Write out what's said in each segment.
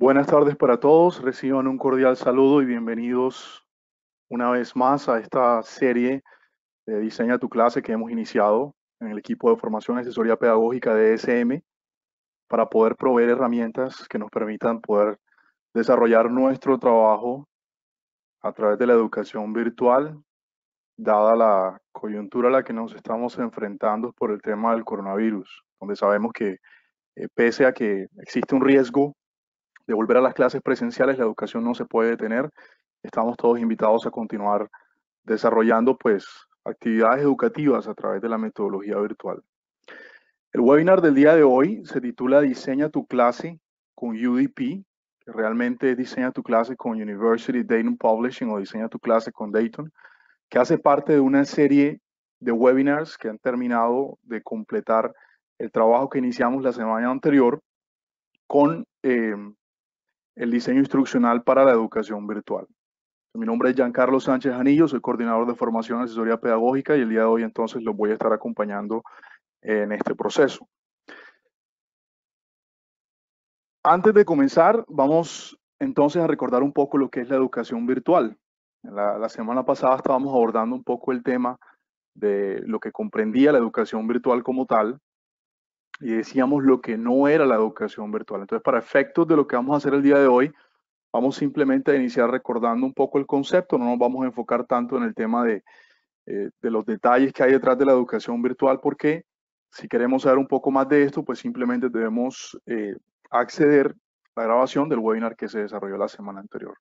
Buenas tardes para todos, reciban un cordial saludo y bienvenidos una vez más a esta serie de Diseña tu clase que hemos iniciado en el equipo de formación y asesoría pedagógica de ESM para poder proveer herramientas que nos permitan poder desarrollar nuestro trabajo a través de la educación virtual, dada la coyuntura a la que nos estamos enfrentando por el tema del coronavirus, donde sabemos que eh, pese a que existe un riesgo de volver a las clases presenciales, la educación no se puede detener. Estamos todos invitados a continuar desarrollando pues actividades educativas a través de la metodología virtual. El webinar del día de hoy se titula Diseña tu clase con UDP, que realmente es Diseña tu clase con University Dayton Publishing o Diseña tu clase con Dayton, que hace parte de una serie de webinars que han terminado de completar el trabajo que iniciamos la semana anterior con eh, el diseño instruccional para la educación virtual. Mi nombre es Giancarlo Sánchez Anillo, soy coordinador de formación en asesoría pedagógica y el día de hoy entonces los voy a estar acompañando en este proceso. Antes de comenzar, vamos entonces a recordar un poco lo que es la educación virtual. la semana pasada estábamos abordando un poco el tema de lo que comprendía la educación virtual como tal, y decíamos lo que no era la educación virtual. Entonces, para efectos de lo que vamos a hacer el día de hoy, vamos simplemente a iniciar recordando un poco el concepto, no nos vamos a enfocar tanto en el tema de, eh, los detalles que hay detrás de la educación virtual, porque si queremos saber un poco más de esto, pues simplemente debemos eh, acceder a la grabación del webinar que se desarrolló la semana anterior.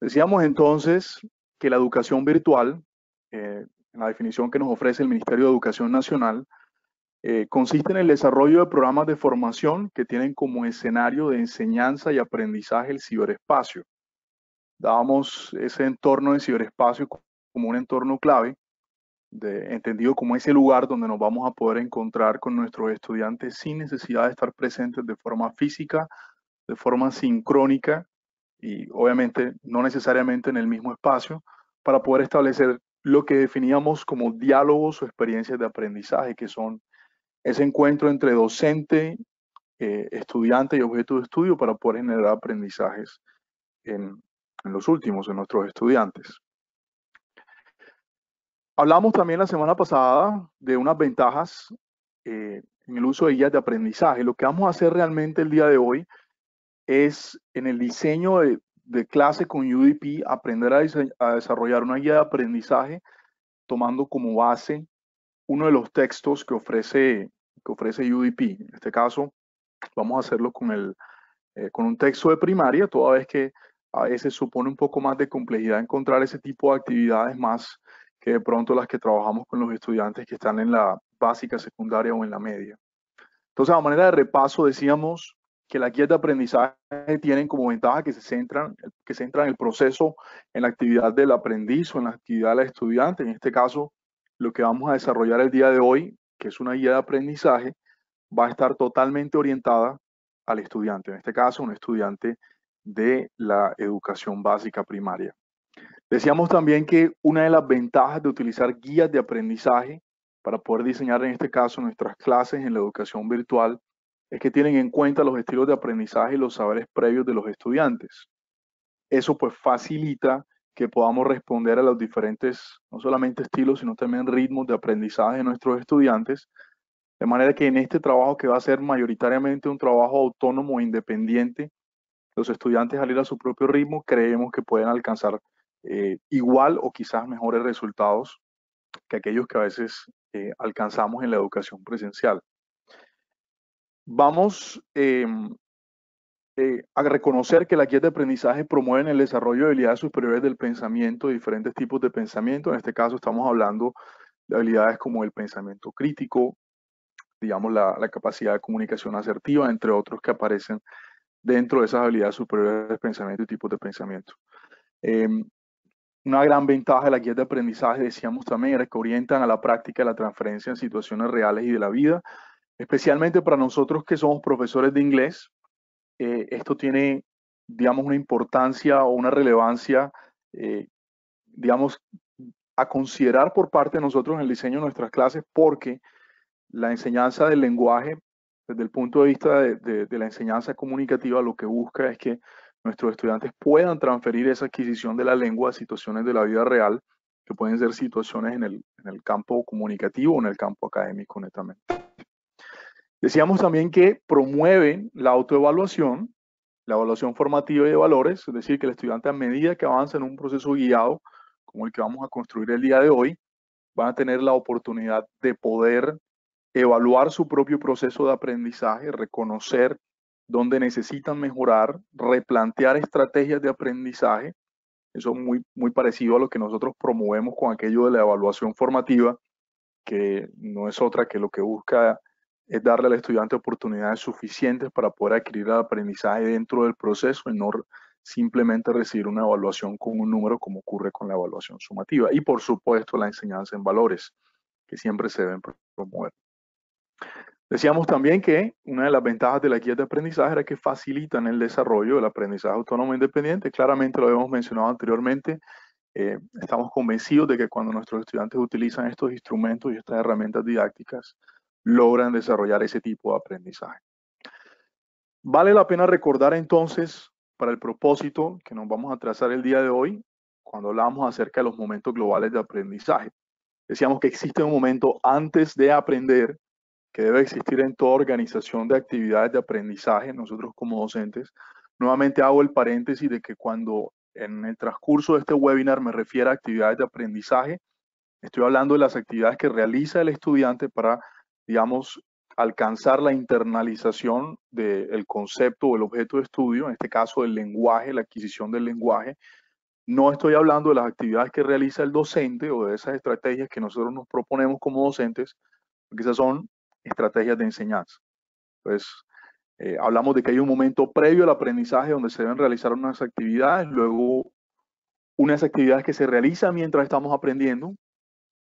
Decíamos entonces que la educación virtual, eh, en la definición que nos ofrece el Ministerio de Educación Nacional, eh, consiste en el desarrollo de programas de formación que tienen como escenario de enseñanza y aprendizaje el ciberespacio. Dábamos ese entorno de ciberespacio como un entorno clave, entendido como ese lugar donde nos vamos a poder encontrar con nuestros estudiantes sin necesidad de estar presentes de forma física, de forma sincrónica y obviamente no necesariamente en el mismo espacio, para poder establecer lo que definíamos como diálogos o experiencias de aprendizaje, que son ese encuentro entre docente, eh, estudiante y objeto de estudio para poder generar aprendizajes en, los últimos, en nuestros estudiantes. Hablamos también la semana pasada de unas ventajas eh, en el uso de guías de aprendizaje. Lo que vamos a hacer realmente el día de hoy es en el diseño de, clase con UDP, aprender a, a, desarrollar una guía de aprendizaje tomando como base uno de los textos que ofrece, que ofrece UDP. En este caso, vamos a hacerlo con, el, eh, con un texto de primaria, toda vez que a veces supone un poco más de complejidad encontrar ese tipo de actividades más que de pronto las que trabajamos con los estudiantes que están en la básica, secundaria o en la media. Entonces, a manera de repaso, decíamos que las guías de aprendizaje tienen como ventaja que se centran, que se centran el proceso en la actividad del aprendiz o en la actividad del estudiante. En este caso, lo que vamos a desarrollar el día de hoy, que es una guía de aprendizaje, va a estar totalmente orientada al estudiante, en este caso un estudiante de la educación básica primaria. Decíamos también que una de las ventajas de utilizar guías de aprendizaje para poder diseñar en este caso nuestras clases en la educación virtual es que tienen en cuenta los estilos de aprendizaje y los saberes previos de los estudiantes. Eso pues facilita que podamos responder a los diferentes, no solamente estilos, sino también ritmos de aprendizaje de nuestros estudiantes, de manera que en este trabajo que va a ser mayoritariamente un trabajo autónomo e independiente, los estudiantes al ir a su propio ritmo creemos que pueden alcanzar eh, igual o quizás mejores resultados que aquellos que a veces eh, alcanzamos en la educación presencial. Vamos em, eh, a reconocer que la guías de aprendizaje promueven el desarrollo de habilidades superiores del pensamiento, diferentes tipos de pensamiento. En este caso estamos hablando de habilidades como el pensamiento crítico, digamos la, capacidad de comunicación asertiva, entre otros que aparecen dentro de esas habilidades superiores del pensamiento y tipos de pensamiento. Em, una gran ventaja de la guías de aprendizaje, decíamos también, es que orientan a la práctica de la transferencia en situaciones reales y de la vida, especialmente para nosotros que somos profesores de inglés, eh, esto tiene, digamos, una importancia o una relevancia, eh, digamos, a considerar por parte de nosotros en el diseño de nuestras clases, porque la enseñanza del lenguaje, desde el punto de vista de, la enseñanza comunicativa, lo que busca es que nuestros estudiantes puedan transferir esa adquisición de la lengua a situaciones de la vida real, que pueden ser situaciones en el, en el campo comunicativo o en el campo académico, netamente. Decíamos también que promueven la autoevaluación, la evaluación formativa y de valores, es decir, que el estudiante a medida que avanza en un proceso guiado, como el que vamos a construir el día de hoy, van a tener la oportunidad de poder evaluar su propio proceso de aprendizaje, reconocer dónde necesitan mejorar, replantear estrategias de aprendizaje. Eso es muy, muy parecido a lo que nosotros promovemos con aquello de la evaluación formativa, que no es otra que lo que busca es darle al estudiante oportunidades suficientes para poder adquirir el aprendizaje dentro del proceso y no simplemente recibir una evaluación con un número como ocurre con la evaluación sumativa. Y por supuesto la enseñanza en valores, que siempre se deben promover. Decíamos también que una de las ventajas de la guía de aprendizaje era que facilitan el desarrollo del aprendizaje autónomo e independiente. Claramente lo habíamos mencionado anteriormente. Eh, estamos convencidos de que cuando nuestros estudiantes utilizan estos instrumentos y estas herramientas didácticas, logran desarrollar ese tipo de aprendizaje. Vale la pena recordar entonces, para el propósito que nos vamos a trazar el día de hoy, cuando hablamos acerca de los momentos globales de aprendizaje. Decíamos que existe un momento antes de aprender que debe existir en toda organización de actividades de aprendizaje, nosotros como docentes. Nuevamente hago el paréntesis de que cuando en el transcurso de este webinar me refiero a actividades de aprendizaje, estoy hablando de las actividades que realiza el estudiante para digamos, alcanzar la internalización del concepto o el objeto de estudio, en este caso el lenguaje, la adquisición del lenguaje. No estoy hablando de las actividades que realiza el docente o de esas estrategias que nosotros nos proponemos como docentes, porque esas son estrategias de enseñanza. pues hablamos de que hay un momento previo al aprendizaje donde se deben realizar unas actividades, luego unas actividades que se realizan mientras estamos aprendiendo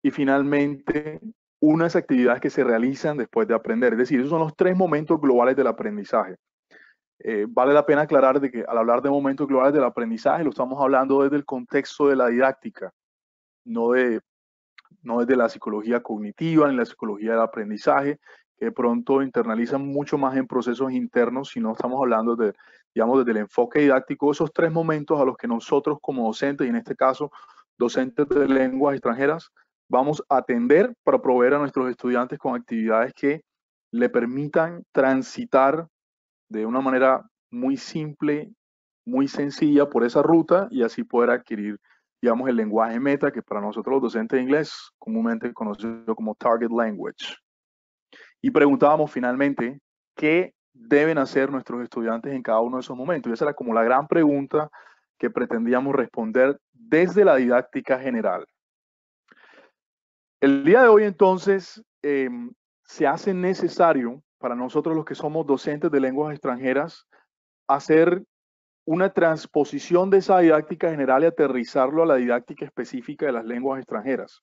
y finalmente unas actividades que se realizan después de aprender. Es decir, esos son los tres momentos globales del aprendizaje. Eh, vale la pena aclarar de que al hablar de momentos globales del aprendizaje lo estamos hablando desde el contexto de la didáctica, no, de, no desde la psicología cognitiva ni la psicología del aprendizaje, que de pronto internalizan mucho más en procesos internos, sino estamos hablando de, digamos, desde el enfoque didáctico, esos tres momentos a los que nosotros como docentes, y en este caso docentes de lenguas extranjeras, vamos a atender para proveer a nuestros estudiantes con actividades que le permitan transitar de una manera muy simple, muy sencilla por esa ruta y así poder adquirir, digamos, el lenguaje meta, que para nosotros los docentes de inglés comúnmente conocido como target language. Y preguntábamos finalmente, ¿qué deben hacer nuestros estudiantes en cada uno de esos momentos? Y esa era como la gran pregunta que pretendíamos responder desde la didáctica general. El día de hoy entonces em, se hace necesario para nosotros los que somos docentes de lenguas extranjeras hacer una transposición de esa didáctica general y aterrizarlo a la didáctica específica de las lenguas extranjeras.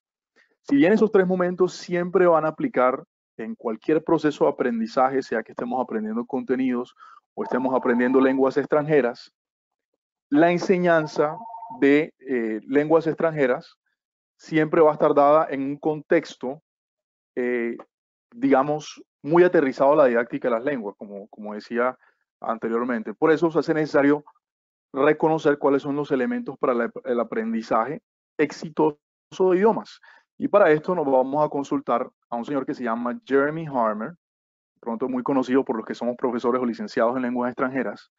Si bien esos tres momentos siempre van a aplicar en cualquier proceso de aprendizaje, sea que estemos aprendiendo contenidos o estemos aprendiendo lenguas extranjeras, la enseñanza de eh, lenguas extranjeras siempre va a estar dada en un contexto, eh, digamos, muy aterrizado a la didáctica de las lenguas, como, como decía anteriormente. Por eso se hace necesario reconocer cuáles son los elementos para el aprendizaje exitoso de idiomas. Y para esto nos vamos a consultar a un señor que se llama Jeremy Harmer, pronto muy conocido por los que somos profesores o licenciados en lenguas extranjeras,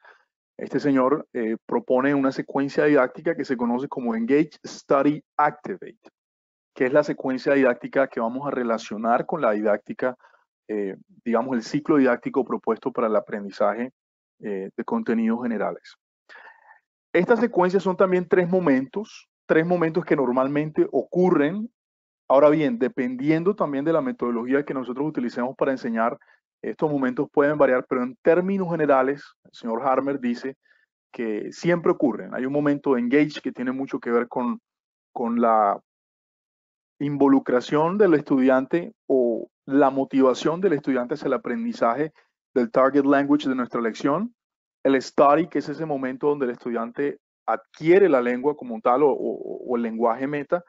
este señor eh, propone una secuencia didáctica que se conoce como Engage, Study, Activate, que es la secuencia didáctica que vamos a relacionar con la didáctica, eh, digamos, el ciclo didáctico propuesto para el aprendizaje eh, de contenidos generales. Estas secuencias son también tres momentos, tres momentos que normalmente ocurren. Ahora bien, dependiendo también de la metodología que nosotros utilicemos para enseñar, estos momentos pueden variar, pero en términos generales, el señor Harmer dice que siempre ocurren. Hay un momento de engage que tiene mucho que ver con, la involucración del estudiante o la motivación del estudiante hacia el aprendizaje del target language de nuestra lección. El study, que es ese momento donde el estudiante adquiere la lengua como tal o el lenguaje meta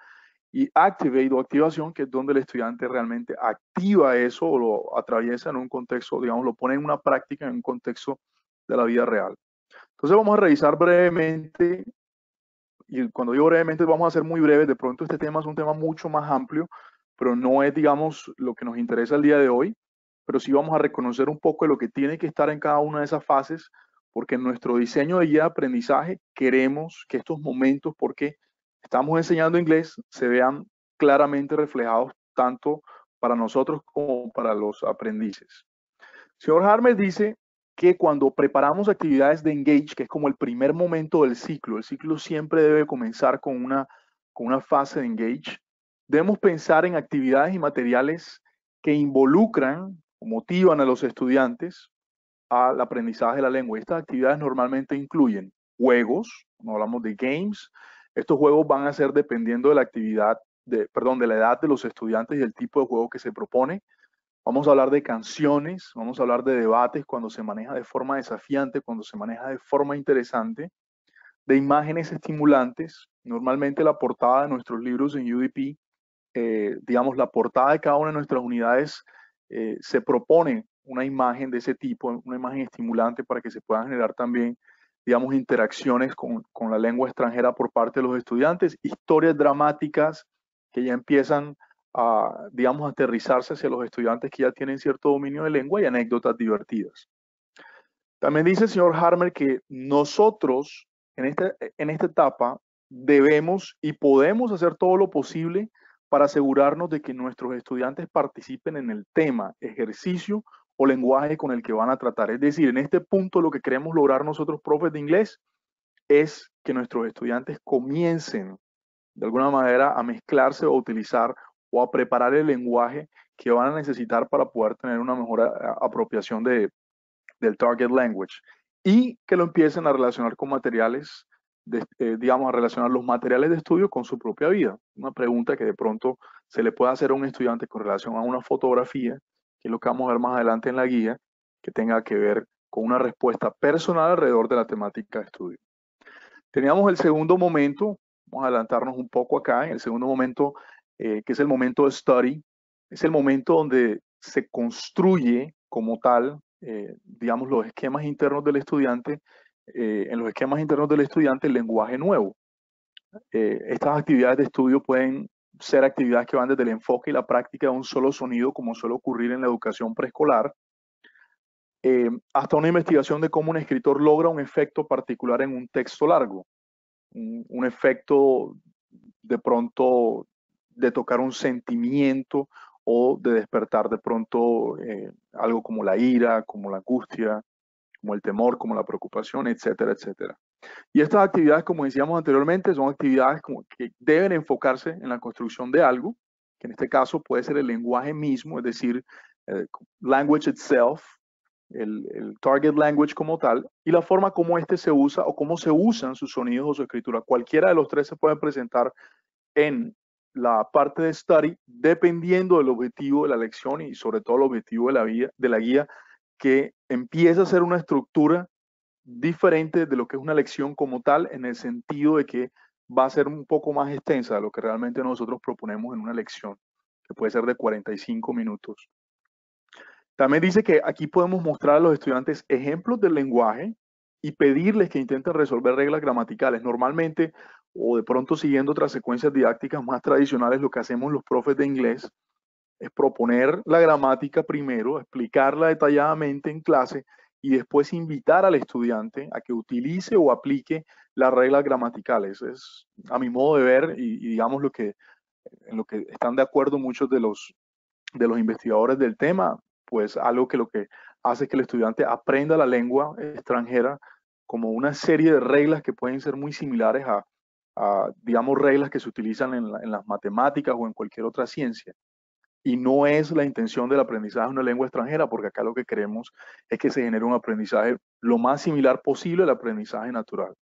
y activate o activación, que es donde el estudiante realmente activa eso o lo atraviesa en un contexto, digamos, lo pone en una práctica, en un contexto de la vida real. Entonces vamos a revisar brevemente, y cuando digo brevemente vamos a ser muy breves, de pronto este tema es un tema mucho más amplio, pero no es, digamos, lo que nos interesa el día de hoy, pero sí vamos a reconocer un poco lo que tiene que estar en cada una de esas fases, porque en nuestro diseño de guía de aprendizaje queremos que estos momentos, porque estamos enseñando inglés se vean claramente reflejados tanto para nosotros como para los aprendices. Señor Harmer dice que cuando preparamos actividades de engage, que es como el primer momento del ciclo, el ciclo siempre debe comenzar con una, con una fase de engage, debemos pensar en actividades y materiales que involucran o motivan a los estudiantes al aprendizaje de la lengua. Estas actividades normalmente incluyen juegos, no hablamos de games, estos juegos van a ser dependiendo de la actividad, de, perdón, de la edad de los estudiantes y del tipo de juego que se propone. Vamos a hablar de canciones, vamos a hablar de debates cuando se maneja de forma desafiante, cuando se maneja de forma interesante, de imágenes estimulantes. Normalmente la portada de nuestros libros en UDP, eh, digamos, la portada de cada una de nuestras unidades eh, se propone una imagen de ese tipo, una imagen estimulante para que se puedan generar también digamos, interacciones con, la lengua extranjera por parte de los estudiantes, historias dramáticas que ya empiezan a, digamos, aterrizarse hacia los estudiantes que ya tienen cierto dominio de lengua y anécdotas divertidas. También dice el señor Harmer que nosotros en, este, en esta etapa debemos y podemos hacer todo lo posible para asegurarnos de que nuestros estudiantes participen en el tema, ejercicio o lenguaje con el que van a tratar. Es decir, en este punto lo que queremos lograr nosotros, profes de inglés, es que nuestros estudiantes comiencen de alguna manera a mezclarse o a utilizar o a preparar el lenguaje que van a necesitar para poder tener una mejor eh, apropiación de, del target language y que lo empiecen a relacionar con materiales, eh, digamos, a relacionar los materiales de estudio con su propia vida. Una pregunta que de pronto se le puede hacer a un estudiante con relación a una fotografía que es lo que vamos a ver más adelante en la guía, que tenga que ver con una respuesta personal alrededor de la temática de estudio. Teníamos el segundo momento, vamos a adelantarnos un poco acá, en el segundo momento, eh, que es el momento de study, es el momento donde se construye como tal, eh, digamos, los esquemas internos del estudiante, eh, en los esquemas internos del estudiante el lenguaje nuevo. estas actividades de estudio pueden ser actividades que van desde el enfoque y la práctica de un solo sonido, como suele ocurrir en la educación preescolar, eh, hasta una investigación de cómo un escritor logra un efecto particular en un texto largo, un, efecto de pronto de tocar un sentimiento o de despertar de pronto eh, algo como la ira, como la angustia, como el temor, como la preocupación, etcétera, etcétera. Y estas actividades, como decíamos anteriormente, son actividades que deben enfocarse en la construcción de algo, que en este caso puede ser el lenguaje mismo, es decir, eh, language itself, el, target language como tal, y la forma como este se usa o cómo se usan sus sonidos o su escritura. Cualquiera de los tres se puede presentar en la parte de study, dependiendo del objetivo de la lección y sobre todo el objetivo de la guía que empieza a ser una estructura diferente de lo que es una lección como tal, en el sentido de que va a ser un poco más extensa de lo que realmente nosotros proponemos en una lección, que puede ser de 45 minutos. También dice que aquí podemos mostrar a los estudiantes ejemplos del lenguaje y pedirles que intenten resolver reglas gramaticales. Normalmente, o de pronto siguiendo otras secuencias didácticas más tradicionales, lo que hacemos los profes de inglés es proponer la gramática primero, explicarla detalladamente en clase y después invitar al estudiante a que utilice o aplique las reglas gramaticales. Es a mi modo de ver y, digamos lo que, en lo que están de acuerdo muchos de los, de los investigadores del tema, pues algo que lo que hace es que el estudiante aprenda la lengua extranjera como una serie de reglas que pueden ser muy similares a, digamos, reglas que se utilizan en las matemáticas o en cualquier otra ciencia. Y no es la intención del aprendizaje de una lengua extranjera, porque acá lo que queremos es que se genere un aprendizaje lo más similar posible al aprendizaje natural.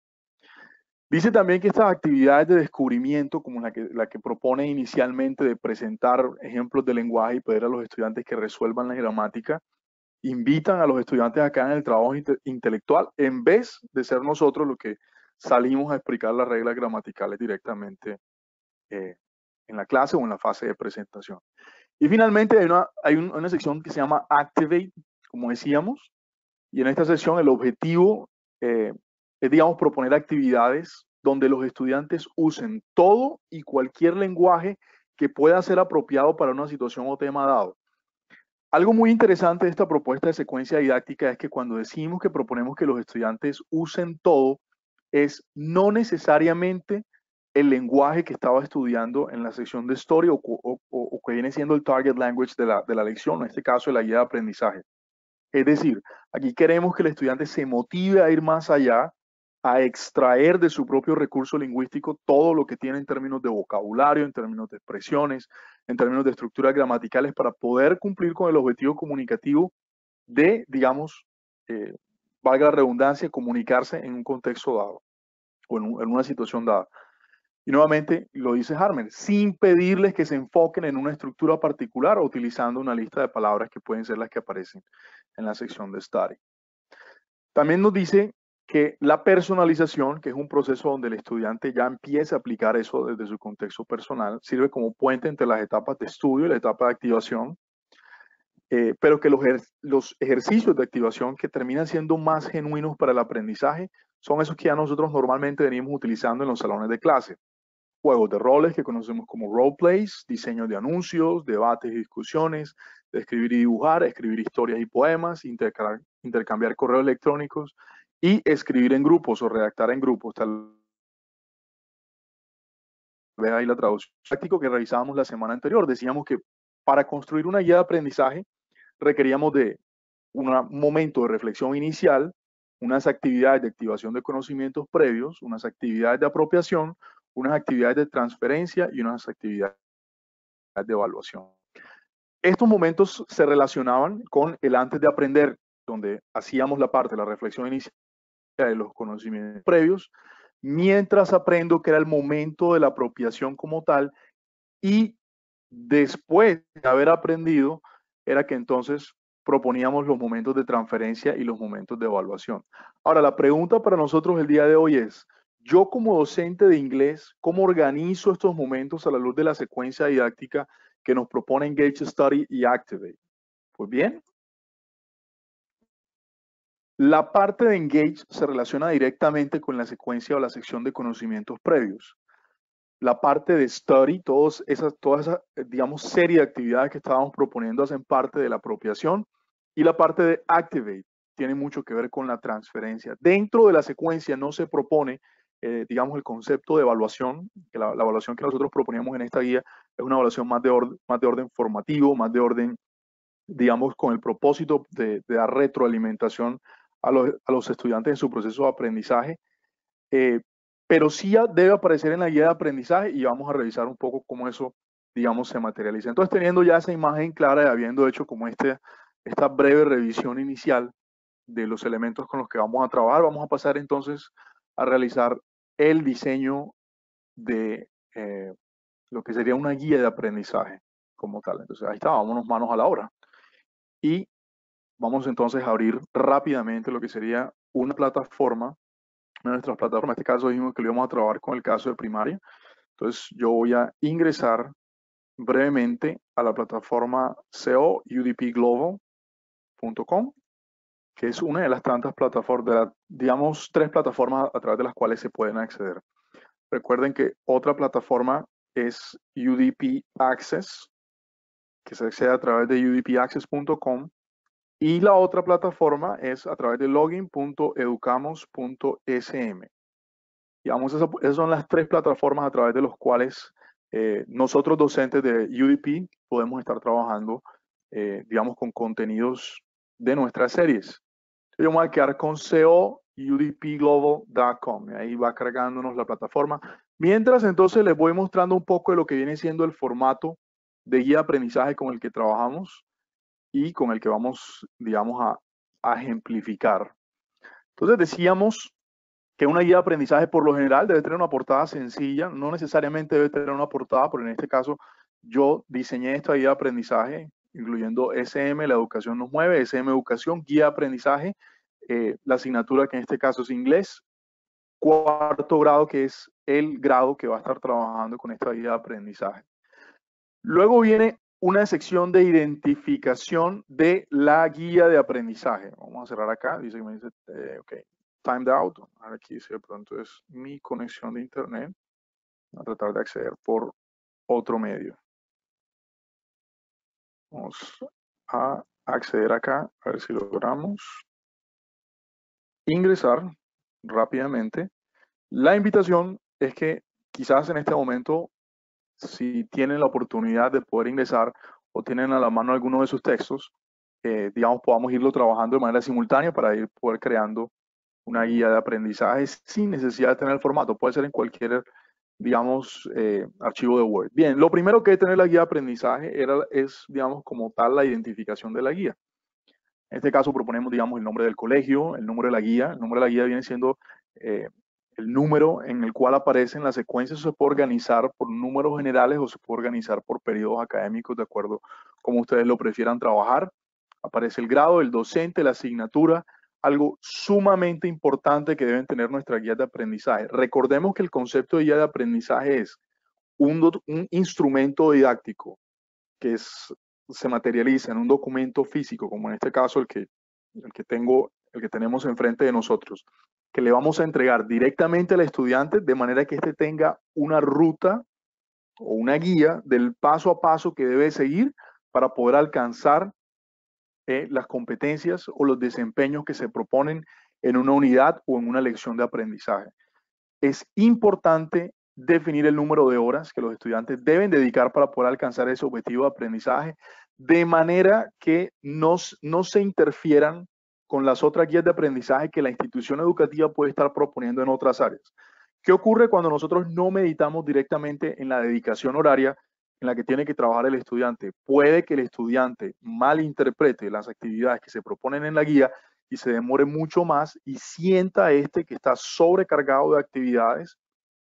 Dice también que estas actividades de descubrimiento, como la que, la que propone inicialmente de presentar ejemplos de lenguaje y pedir a los estudiantes que resuelvan la gramática, invitan a los estudiantes acá en el trabajo intelectual, en vez de ser nosotros los que salimos a explicar las reglas gramaticales directamente eh, en la clase o en la fase de presentación. Y finalmente hay una, sección que se llama Activate, como decíamos, y en esta sección el objetivo eh, es, digamos, proponer actividades donde los estudiantes usen todo y cualquier lenguaje que pueda ser apropiado para una situación o tema dado. Algo muy interesante de esta propuesta de secuencia didáctica es que cuando decimos que proponemos que los estudiantes usen todo, es no necesariamente el lenguaje que estaba estudiando en la sección de historia o, que viene siendo el target language de la, lección, en este caso la guía de aprendizaje. Es decir, aquí queremos que el estudiante se motive a ir más allá, a extraer de su propio recurso lingüístico todo lo que tiene en términos de vocabulario, en términos de expresiones, en términos de estructuras gramaticales, para poder cumplir con el objetivo comunicativo de, digamos, eh, valga la redundancia, comunicarse en un contexto dado o en, en una situación dada. Y nuevamente lo dice Harmer, sin pedirles que se enfoquen en una estructura particular o utilizando una lista de palabras que pueden ser las que aparecen en la sección de Study. También nos dice que la personalización, que es un proceso donde el estudiante ya empieza a aplicar eso desde su contexto personal, sirve como puente entre las etapas de estudio y la etapa de activación, eh, pero que los, los ejercicios de activación que terminan siendo más genuinos para el aprendizaje son esos que ya nosotros normalmente venimos utilizando en los salones de clase juegos de roles que conocemos como roleplays, diseños de anuncios, debates y discusiones, escribir y dibujar, escribir historias y poemas, intercambiar correos electrónicos y escribir en grupos o redactar en grupos. Tal ahí la traducción práctico que realizábamos la semana anterior. Decíamos que para construir una guía de aprendizaje requeríamos de un momento de reflexión inicial, unas actividades de activación de conocimientos previos, unas actividades de apropiación, unas actividades de transferencia y unas actividades de evaluación. Estos momentos se relacionaban con el antes de aprender, donde hacíamos la parte, la reflexión inicial de los conocimientos previos, mientras aprendo, que era el momento de la apropiación como tal, y después de haber aprendido, era que entonces proponíamos los momentos de transferencia y los momentos de evaluación. Ahora, la pregunta para nosotros el día de hoy es, yo como docente de inglés, ¿cómo organizo estos momentos a la luz de la secuencia didáctica que nos propone Engage Study y Activate? Pues bien, la parte de Engage se relaciona directamente con la secuencia o la sección de conocimientos previos. La parte de Study, todas esas, todas esas, digamos, serie de actividades que estábamos proponiendo hacen parte de la apropiación. Y la parte de Activate tiene mucho que ver con la transferencia. Dentro de la secuencia no se propone eh, digamos, el concepto de evaluación, que la, evaluación que nosotros proponíamos en esta guía es una evaluación más de, orden, más de orden formativo, más de orden, digamos, con el propósito de, dar retroalimentación a los, a los, estudiantes en su proceso de aprendizaje. Eh, pero sí debe aparecer en la guía de aprendizaje y vamos a revisar un poco cómo eso, digamos, se materializa. Entonces, teniendo ya esa imagen clara y habiendo hecho como este, esta breve revisión inicial de los elementos con los que vamos a trabajar, vamos a pasar entonces a realizar el diseño de eh, lo que sería una guía de aprendizaje como tal. Entonces, ahí está, vámonos manos a la obra. Y vamos entonces a abrir rápidamente lo que sería una plataforma, una de nuestras plataformas, en este caso dijimos que lo íbamos a trabajar con el caso de primaria. Entonces, yo voy a ingresar brevemente a la plataforma coudpglobal.com que es una de las tantas plataformas, de digamos, tres plataformas a través de las cuales se pueden acceder. Recuerden que otra plataforma es UDP Access, que se accede a través de udpaccess.com. Y la otra plataforma es a través de login.educamos.sm. Digamos, esas, son las tres plataformas a través de las cuales eh, nosotros docentes de UDP podemos estar trabajando, eh, digamos, con contenidos de nuestras series voy a marcar con SEO y ahí va cargándonos la plataforma. Mientras entonces les voy mostrando un poco de lo que viene siendo el formato de guía de aprendizaje con el que trabajamos y con el que vamos, digamos, a, a ejemplificar. Entonces decíamos que una guía de aprendizaje por lo general debe tener una portada sencilla, no necesariamente debe tener una portada, pero en este caso yo diseñé esta guía de aprendizaje incluyendo SM, la educación nos mueve, SM educación, guía de aprendizaje, eh, la asignatura que en este caso es inglés, cuarto grado que es el grado que va a estar trabajando con esta guía de aprendizaje. Luego viene una sección de identificación de la guía de aprendizaje. Vamos a cerrar acá, dice, que me dice, eh, ok, timed out, ahora aquí dice de pronto es mi conexión de internet, voy a tratar de acceder por otro medio. Vamos a acceder acá, a ver si logramos ingresar rápidamente. La invitación es que quizás en este momento, si tienen la oportunidad de poder ingresar o tienen a la mano alguno de sus textos, eh, digamos, podamos irlo trabajando de manera simultánea para ir poder creando una guía de aprendizaje sin necesidad de tener el formato. Puede ser en cualquier digamos, eh, archivo de Word. Bien, lo primero que tiene tener la guía de aprendizaje era, es, digamos, como tal la identificación de la guía. En este caso proponemos, digamos, el nombre del colegio, el nombre de la guía. El nombre de la guía viene siendo eh, el número en el cual aparecen las secuencias. Se puede organizar por números generales o se puede organizar por periodos académicos, de acuerdo como ustedes lo prefieran trabajar. Aparece el grado, el docente, la asignatura, algo sumamente importante que deben tener nuestras guías de aprendizaje. Recordemos que el concepto de guía de aprendizaje es un, instrumento didáctico que es, se materializa en un documento físico, como en este caso el que, el que tengo, el que tenemos enfrente de nosotros, que le vamos a entregar directamente al estudiante de manera que éste tenga una ruta o una guía del paso a paso que debe seguir para poder alcanzar eh, las competencias o los desempeños que se proponen en una unidad o en una lección de aprendizaje. Es importante definir el número de horas que los estudiantes deben dedicar para poder alcanzar ese objetivo de aprendizaje, de manera que no, no se interfieran con las otras guías de aprendizaje que la institución educativa puede estar proponiendo en otras áreas. ¿Qué ocurre cuando nosotros no meditamos directamente en la dedicación horaria, en la que tiene que trabajar el estudiante. Puede que el estudiante malinterprete las actividades que se proponen en la guía y se demore mucho más y sienta este que está sobrecargado de actividades,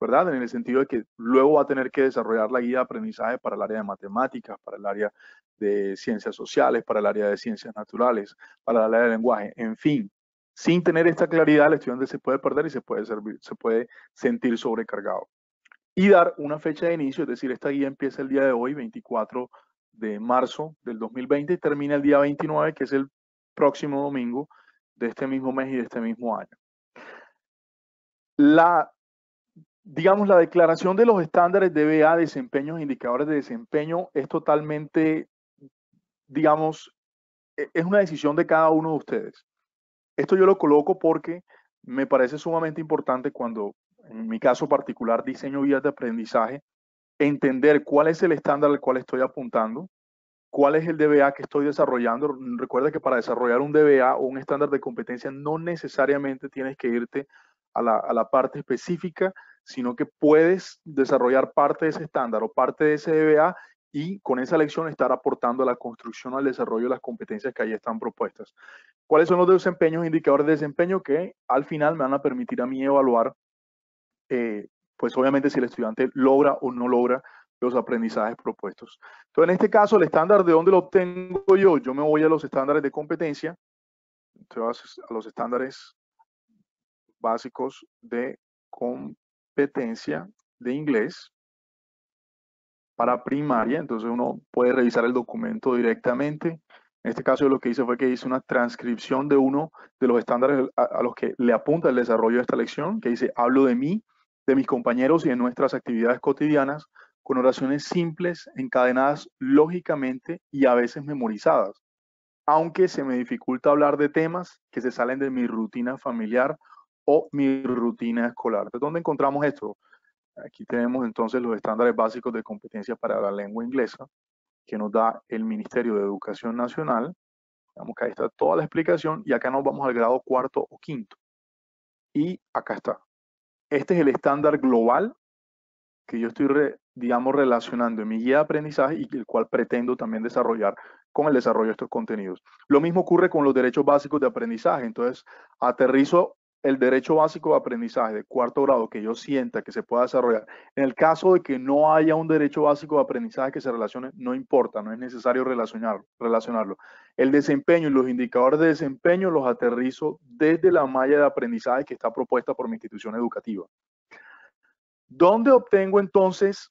¿verdad? En el sentido de que luego va a tener que desarrollar la guía de aprendizaje para el área de matemáticas, para el área de ciencias sociales, para el área de ciencias naturales, para el área de lenguaje, en fin. Sin tener esta claridad, el estudiante se puede perder y se puede, se puede sentir sobrecargado y dar una fecha de inicio, es decir, esta guía empieza el día de hoy, 24 de marzo del 2020, y termina el día 29, que es el próximo domingo de este mismo mes y de este mismo año. La, digamos, la declaración de los estándares de BA, desempeños, indicadores de desempeño, es totalmente, digamos, e, es una decisión de cada uno de ustedes. Esto yo lo coloco porque me parece sumamente importante cuando en mi caso particular, diseño vías de aprendizaje, entender cuál es el estándar al cual estoy apuntando, cuál es el DBA que estoy desarrollando. Recuerda que para desarrollar un DBA o un estándar de competencia no necesariamente tienes que irte a la, a la parte específica, sino que puedes desarrollar parte de ese estándar o parte de ese DBA y con esa lección estar aportando a la construcción, al desarrollo de las competencias que ahí están propuestas. ¿Cuáles son los desempeños, indicadores de desempeño que al final me van a permitir a mí evaluar eh, pues obviamente si el estudiante logra o no logra los aprendizajes propuestos. Entonces, en este caso, el estándar de dónde lo obtengo yo, yo me voy a los estándares de competencia, entonces, a los estándares básicos de competencia de inglés para primaria, entonces uno puede revisar el documento directamente. En este caso lo que hice fue que hice una transcripción de uno de los estándares a los que le apunta el desarrollo de esta lección, que dice, hablo de mí, de mis compañeros y de nuestras actividades cotidianas con oraciones simples, encadenadas lógicamente y a veces memorizadas, aunque se me dificulta hablar de temas que se salen de mi rutina familiar o mi rutina escolar. ¿De dónde encontramos esto? Aquí tenemos entonces los estándares básicos de competencia para la lengua inglesa que nos da el Ministerio de Educación Nacional. Digamos que ahí está toda la explicación y acá nos vamos al grado cuarto o quinto. Y acá está, este es el estándar global que yo estoy, digamos, relacionando en mi guía de aprendizaje y el cual pretendo también desarrollar con el desarrollo de estos contenidos. Lo mismo ocurre con los derechos básicos de aprendizaje. Entonces, aterrizo el derecho básico de aprendizaje de cuarto grado que yo sienta que se pueda desarrollar, en el caso de que no haya un derecho básico de aprendizaje que se relacione, no importa, no es necesario relacionarlo. relacionarlo. El desempeño y los indicadores de desempeño los aterrizo desde la malla de aprendizaje que está propuesta por mi institución educativa. ¿Dónde obtengo entonces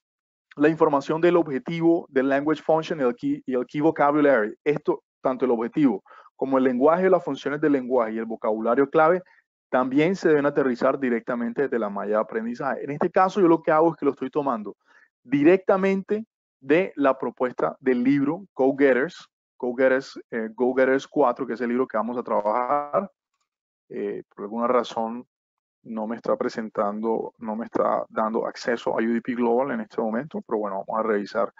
la información del objetivo del language function y el y el key vocabulary? Esto, tanto el objetivo como el lenguaje, las funciones del lenguaje y el vocabulario clave también se deben aterrizar directamente desde la malla de aprendizaje. En este caso, yo lo que hago es que lo estoy tomando directamente de la propuesta del libro Go Getters, Go Getters, eh, Go Getters 4, que es el libro que vamos a trabajar. Eh, por alguna razón no me está presentando, no me está dando acceso a UDP Global en este momento, pero bueno, vamos a revisar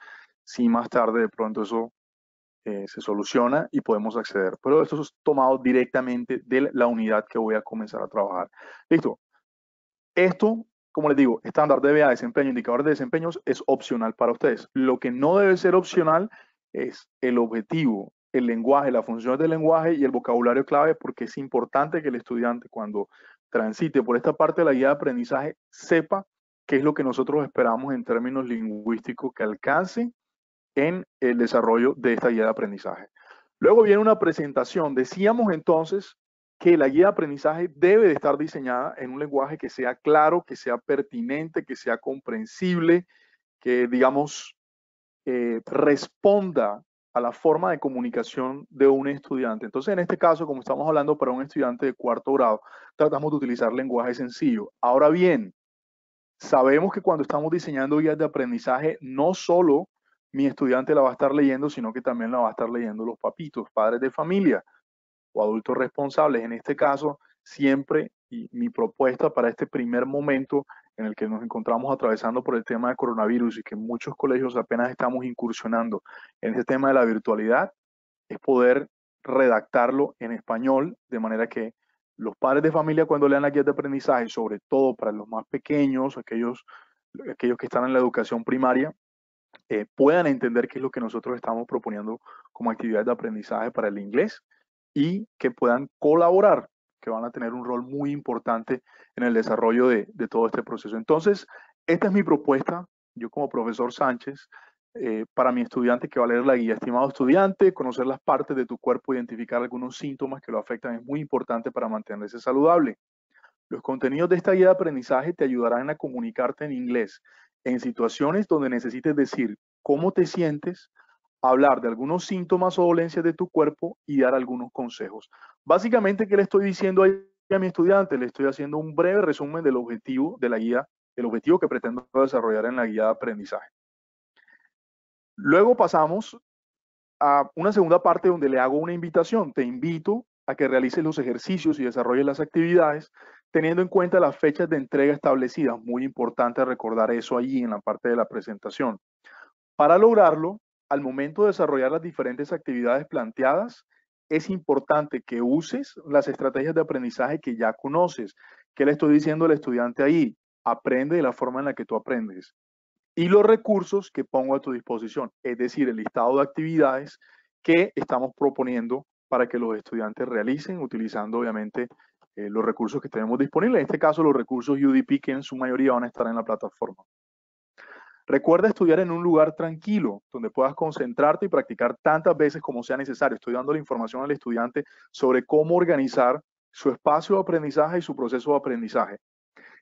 si más tarde de pronto eso eh, se soluciona y podemos acceder. Pero esto es tomado directamente de la unidad que voy a comenzar a trabajar. Listo. Esto, como les digo, estándar de desempeño, indicador de desempeños, es opcional para ustedes. Lo que no debe ser opcional es el objetivo, el lenguaje, las funciones del lenguaje y el vocabulario clave, porque es importante que el estudiante cuando transite por esta parte de la guía de aprendizaje sepa qué es lo que nosotros esperamos en términos lingüísticos que alcance en el desarrollo de esta guía de aprendizaje. Luego viene una presentación. Decíamos entonces que la guía de aprendizaje debe de estar diseñada en un lenguaje que sea claro, que sea pertinente, que sea comprensible, que digamos eh, responda a la forma de comunicación de un estudiante. Entonces, en este caso, como estamos hablando para un estudiante de cuarto grado, tratamos de utilizar lenguaje sencillo. Ahora bien, sabemos que cuando estamos diseñando guías de aprendizaje, no solo mi estudiante la va a estar leyendo, sino que también la va a estar leyendo los papitos, padres de familia o adultos responsables. En este caso, siempre mi propuesta para este primer momento en el que nos encontramos atravesando por el tema de coronavirus y que muchos colegios apenas estamos incursionando en este tema de la virtualidad, es poder redactarlo en español, de manera que los padres de familia cuando lean la guía de aprendizaje, sobre todo para los más pequeños, aquellos, aquellos que están en la educación primaria, eh, puedan entender qué es lo que nosotros estamos proponiendo como actividades de aprendizaje para el inglés y que puedan colaborar, que van a tener un rol muy importante en el desarrollo de, todo este proceso. Entonces, esta es mi propuesta. Yo como profesor Sánchez, eh, para mi estudiante que va a leer la guía, estimado estudiante, conocer las partes de tu cuerpo, identificar algunos síntomas que lo afectan es muy importante para mantenerse saludable. Los contenidos de esta guía de aprendizaje te ayudarán a comunicarte en inglés en situaciones donde necesites decir cómo te sientes, hablar de algunos síntomas o dolencias de tu cuerpo y dar algunos consejos. Básicamente, ¿qué le estoy diciendo a mi estudiante? Le estoy haciendo un breve resumen del objetivo de la guía, el objetivo que pretendo desarrollar en la guía de aprendizaje. Luego pasamos a una segunda parte donde le hago una invitación. Te invito a que realices los ejercicios y desarrolles las actividades teniendo en cuenta las fechas de entrega establecidas. Muy importante recordar eso allí en la parte de la presentación. Para lograrlo, al momento de desarrollar las diferentes actividades planteadas, es importante que uses las estrategias de aprendizaje que ya conoces. ¿Qué le estoy diciendo al estudiante ahí? Aprende de la forma en la que tú aprendes. Y los recursos que pongo a tu disposición, es decir, el listado de actividades que estamos proponiendo para que los estudiantes realicen utilizando obviamente eh, los recursos que tenemos disponibles, en este caso los recursos UDP que en su mayoría van a estar en la plataforma. Recuerda estudiar en un lugar tranquilo, donde puedas concentrarte y practicar tantas veces como sea necesario. Estoy dando la información al estudiante sobre cómo organizar su espacio de aprendizaje y su proceso de aprendizaje.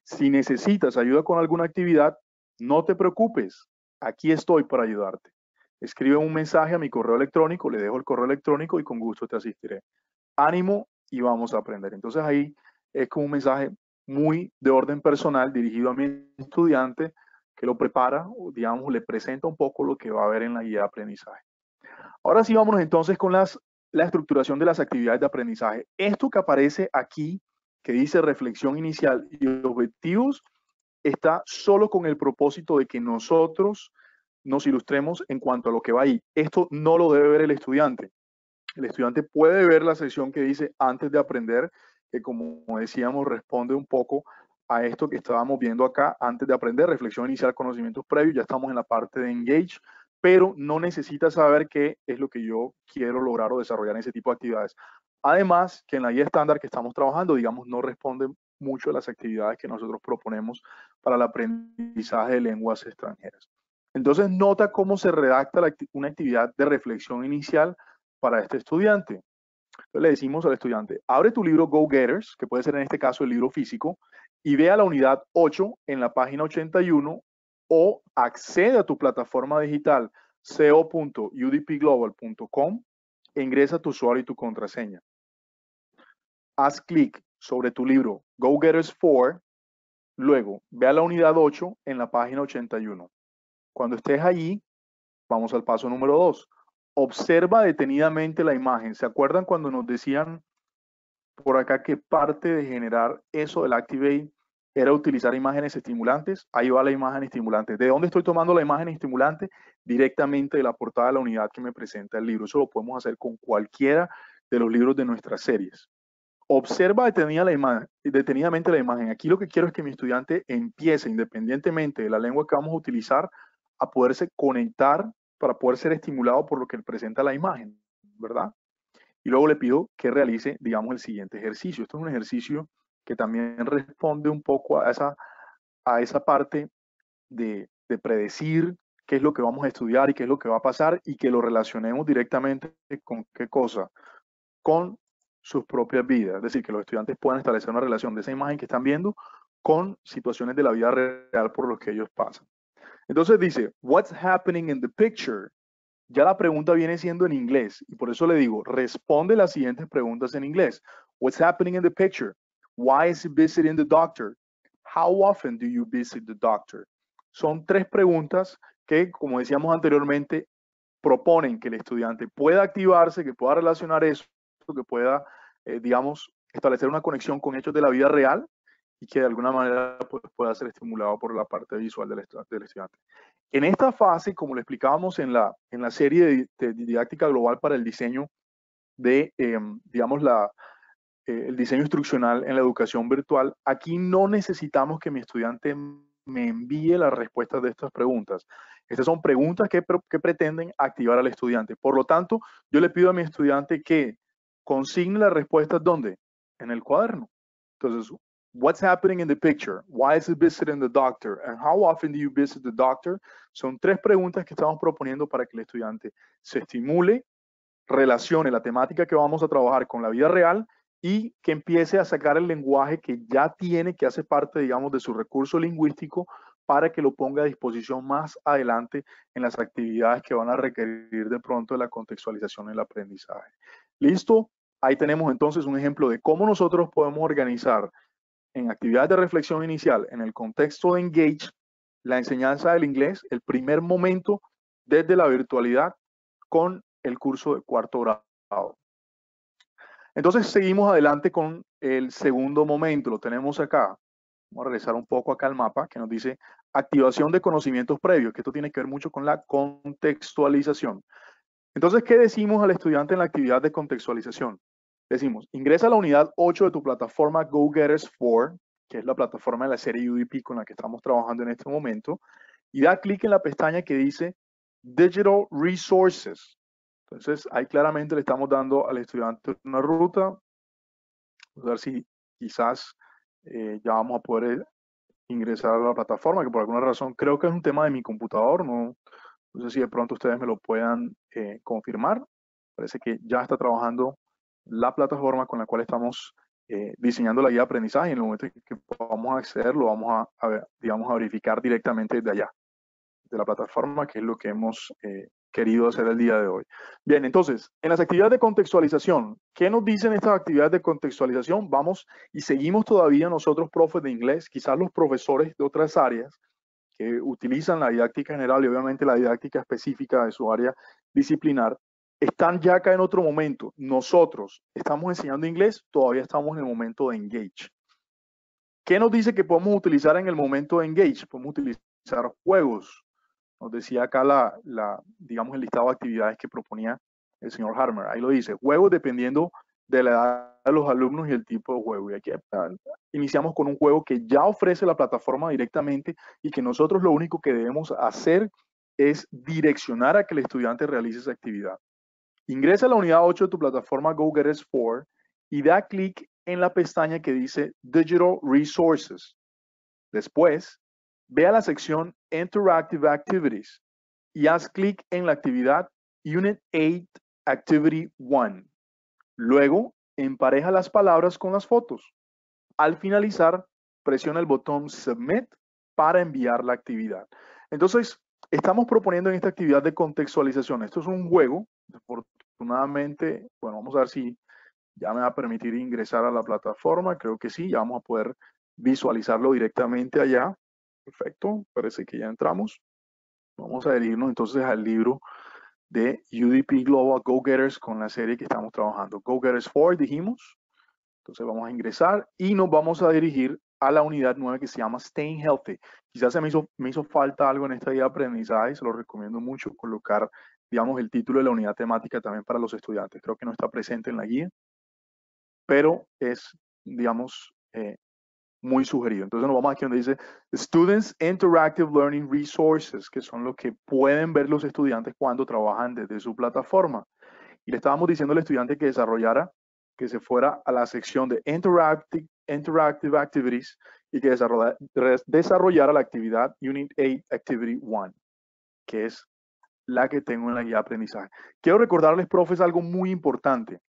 Si necesitas ayuda con alguna actividad, no te preocupes, aquí estoy para ayudarte. Escribe un mensaje a mi correo electrónico, le dejo el correo electrónico y con gusto te asistiré. Ánimo y vamos a aprender. Entonces ahí es como un mensaje muy de orden personal dirigido a mi estudiante que lo prepara, o digamos, le presenta un poco lo que va a ver en la guía de aprendizaje. Ahora sí, vámonos entonces con las, la estructuración de las actividades de aprendizaje. Esto que aparece aquí, que dice reflexión inicial y objetivos, está solo con el propósito de que nosotros nos ilustremos en cuanto a lo que va ahí. Esto no lo debe ver el estudiante. El estudiante puede ver la sesión que dice antes de aprender, que como decíamos responde un poco a esto que estábamos viendo acá antes de aprender, reflexión inicial, conocimientos previos, ya estamos en la parte de engage, pero no necesita saber qué es lo que yo quiero lograr o desarrollar en ese tipo de actividades. Además, que en la guía estándar que estamos trabajando, digamos, no responde mucho a las actividades que nosotros proponemos para el aprendizaje de lenguas extranjeras. Entonces, nota cómo se redacta una actividad de reflexión inicial para este estudiante. le decimos al estudiante, abre tu libro Go Getters, que puede ser en este caso el libro físico, y ve a la unidad 8 en la página 81 o accede a tu plataforma digital co.udpglobal.com e ingresa tu usuario y tu contraseña. Haz clic sobre tu libro Go Getters 4, luego ve a la unidad 8 en la página 81. Cuando estés allí, vamos al paso número 2 observa detenidamente la imagen. ¿Se acuerdan cuando nos decían por acá que parte de generar eso del Activate era utilizar imágenes estimulantes? Ahí va la imagen estimulante. ¿De dónde estoy tomando la imagen estimulante? Directamente de la portada de la unidad que me presenta el libro. Eso lo podemos hacer con cualquiera de los libros de nuestras series. Observa detenida la detenidamente la imagen. Aquí lo que quiero es que mi estudiante empiece, independientemente de la lengua que vamos a utilizar, a poderse conectar para poder ser estimulado por lo que presenta la imagen, ¿verdad? Y luego le pido que realice, digamos, el siguiente ejercicio. Esto es un ejercicio que también responde un poco a esa, a esa parte de, predecir qué es lo que vamos a estudiar y qué es lo que va a pasar y que lo relacionemos directamente con qué cosa, con sus propias vidas. Es decir, que los estudiantes puedan establecer una relación de esa imagen que están viendo con situaciones de la vida real por las que ellos pasan. Entonces dice, what's happening in the picture? Ya la pregunta viene siendo en inglés y por eso le digo, responde las siguientes preguntas en inglés. What's happening in the picture? Why is he visiting the doctor? How often do you visit the doctor? Son tres preguntas que, como decíamos anteriormente, proponen que el estudiante pueda activarse, que pueda relacionar eso, que pueda, eh, digamos, establecer una conexión con hechos de la vida real y que de alguna manera pues, pueda ser estimulado por la parte visual del, estudiante. En esta fase, como lo explicábamos en la, en la serie de, didáctica global para el diseño de, em, digamos, la, eh, el diseño instruccional en la educación virtual, aquí no necesitamos que mi estudiante me envíe las respuestas de estas preguntas. Estas son preguntas que, que, pretenden activar al estudiante. Por lo tanto, yo le pido a mi estudiante que consigne las respuestas ¿dónde? En el cuaderno. Entonces, what's happening in the picture, why is he visiting the doctor, and how often do you visit the doctor, son tres preguntas que estamos proponiendo para que el estudiante se estimule, relacione la temática que vamos a trabajar con la vida real y que empiece a sacar el lenguaje que ya tiene, que hace parte, digamos, de su recurso lingüístico para que lo ponga a disposición más adelante en las actividades que van a requerir de pronto de la contextualización en el aprendizaje. ¿Listo? Ahí tenemos entonces un ejemplo de cómo nosotros podemos organizar en actividades de reflexión inicial, en el contexto de Engage, la enseñanza del inglés, el primer momento desde la virtualidad con el curso de cuarto grado. Entonces seguimos adelante con el segundo momento, lo tenemos acá. Vamos a regresar un poco acá al mapa que nos dice activación de conocimientos previos, que esto tiene que ver mucho con la contextualización. Entonces, ¿qué decimos al estudiante en la actividad de contextualización? Decimos, ingresa a la unidad 8 de tu plataforma GoGetters 4, que es la plataforma de la serie UDP con la que estamos trabajando en este momento, y da clic en la pestaña que dice Digital Resources. Entonces, ahí claramente le estamos dando al estudiante una ruta. Vamos a ver si quizás eh, ya vamos a poder eh, ingresar a la plataforma, que por alguna razón creo que es un tema de mi computador. No, sé si de pronto ustedes me lo puedan eh, confirmar. Parece que ya está trabajando la plataforma con la cual estamos eh, diseñando la guía de aprendizaje en el momento en que podamos acceder lo vamos a, digamos, a verificar directamente de allá, de la plataforma, que es lo que hemos eh, querido hacer el día de hoy. Bien, entonces, en las actividades de contextualización, ¿qué nos dicen estas actividades de contextualización? Vamos y seguimos todavía nosotros, profes de inglés, quizás los profesores de otras áreas que utilizan la didáctica general y obviamente la didáctica específica de su área disciplinar, están ya acá en otro momento. Nosotros estamos enseñando inglés, todavía estamos en el momento de engage. ¿Qué nos dice que podemos utilizar en el momento de engage? Podemos utilizar juegos. Nos decía acá la, digamos, el listado de actividades que proponía el señor Harmer. Ahí lo dice, juegos dependiendo de la edad de los alumnos y el tipo de juego. Y aquí ah, iniciamos con un juego que ya ofrece la plataforma directamente y que nosotros lo único que debemos hacer es direccionar a que el estudiante realice esa actividad. Ingresa a la unidad 8 de tu plataforma GoGetters 4 y da clic en la pestaña que dice Digital Resources. Después, ve a la sección Interactive Activities y haz clic en la actividad Unit 8 Activity 1. Luego, empareja las palabras con las fotos. Al finalizar, presiona el botón Submit para enviar la actividad. Entonces, estamos proponiendo en esta actividad de contextualización. Esto es un juego, afortunadamente, bueno, vamos a ver si ya me va a permitir ingresar a la plataforma. Creo que sí, ya vamos a poder visualizarlo directamente allá. Perfecto, parece que ya entramos. Vamos a dirigirnos entonces al libro de UDP Global Go Getters con la serie que estamos trabajando. Go Getters 4 dijimos. Entonces vamos a ingresar y nos vamos a dirigir a la unidad 9 que se llama Staying Healthy. Quizás se me hizo, me hizo falta algo en esta guía de aprendizaje, se lo recomiendo mucho, colocar digamos, el título de la unidad temática también para los estudiantes. Creo que no está presente en la guía, pero es, digamos, eh, muy sugerido. Entonces nos vamos aquí donde dice Students Interactive Learning Resources, que son lo que pueden ver los estudiantes cuando trabajan desde su plataforma. Y le estábamos diciendo al estudiante que desarrollara, que se fuera a la sección de Interactive, Interactive Activities y que desarrollara, desarrollara la actividad Unit 8 Activity 1, que es la que tengo en la guía de aprendizaje. Quiero recordarles, profes, algo muy importante.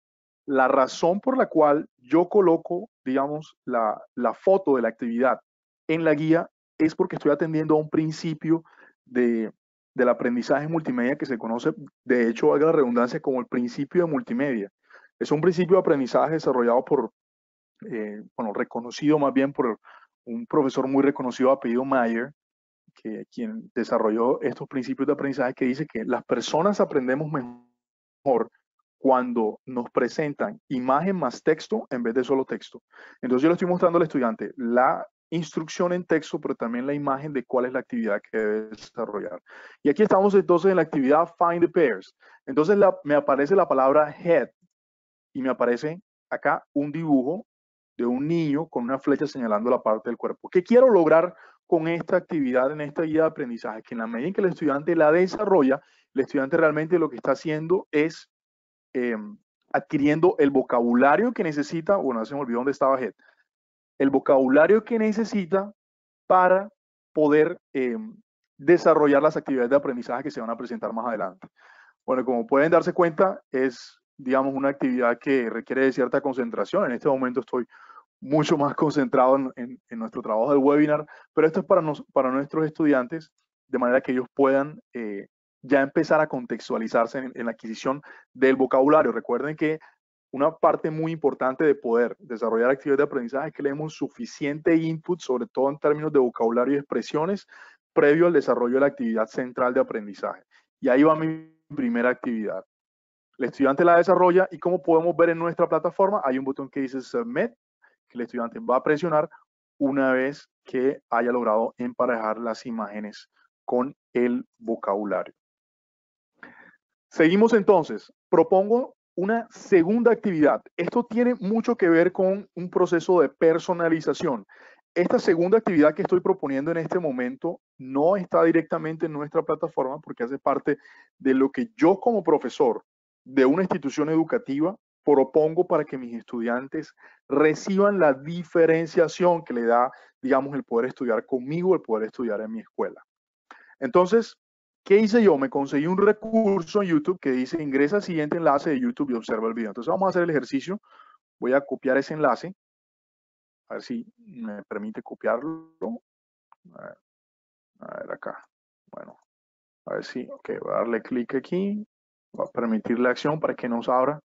La razón por la cual yo coloco, digamos, la, foto de la actividad en la guía es porque estoy atendiendo a un principio de, del aprendizaje multimedia que se conoce, de hecho, haga la redundancia, como el principio de multimedia. Es un principio de aprendizaje desarrollado por, eh, bueno, reconocido más bien por un profesor muy reconocido apellido Mayer, que quien desarrolló estos principios de aprendizaje que dice que las personas aprendemos mejor cuando nos presentan imagen más texto en vez de solo texto. Entonces yo le estoy mostrando al estudiante la instrucción en texto, pero también la imagen de cuál es la actividad que debe desarrollar. Y aquí estamos entonces en la actividad Find the Pairs. Entonces me aparece la palabra head y me aparece acá un dibujo de un niño con una flecha señalando la parte del cuerpo. ¿Qué quiero lograr con esta actividad en esta guía de aprendizaje, que en la medida en que el estudiante la desarrolla, el estudiante realmente lo que está haciendo es em, adquiriendo el vocabulario que necesita, bueno, se me olvidó dónde estaba el vocabulario que necesita para poder em, desarrollar las actividades de aprendizaje que se van a presentar más adelante. Bueno, como pueden darse cuenta, es, digamos, una actividad que requiere de cierta concentración. En este momento estoy mucho más concentrado en, nuestro trabajo del webinar, pero esto es para, para nuestros estudiantes, de manera que ellos puedan eh, ya empezar a contextualizarse en, en, la adquisición del vocabulario. Recuerden que una parte muy importante de poder desarrollar actividades de aprendizaje es que le demos suficiente input, sobre todo en términos de vocabulario y expresiones, previo al desarrollo de la actividad central de aprendizaje. Y ahí va mi primera actividad. El estudiante la desarrolla y como podemos ver en nuestra plataforma, hay un botón que dice Submit que el estudiante va a presionar una vez que haya logrado emparejar las imágenes con el vocabulario. Seguimos entonces. Propongo una segunda actividad. Esto tiene mucho que ver con un proceso de personalización. Esta segunda actividad que estoy proponiendo en este momento no está directamente en nuestra plataforma porque hace parte de lo que yo como profesor de una institución educativa propongo para que mis estudiantes reciban la diferenciación que le da, digamos, el poder estudiar conmigo, el poder estudiar en mi escuela. Entonces, ¿qué hice yo? Me conseguí un recurso en YouTube que dice ingresa al siguiente enlace de YouTube y observa el video. Entonces vamos a hacer el ejercicio. Voy a copiar ese enlace. A ver si me permite copiarlo. A ver, acá. Bueno, a ver si, ok, voy a darle clic aquí. Va a permitir la acción para que nos abra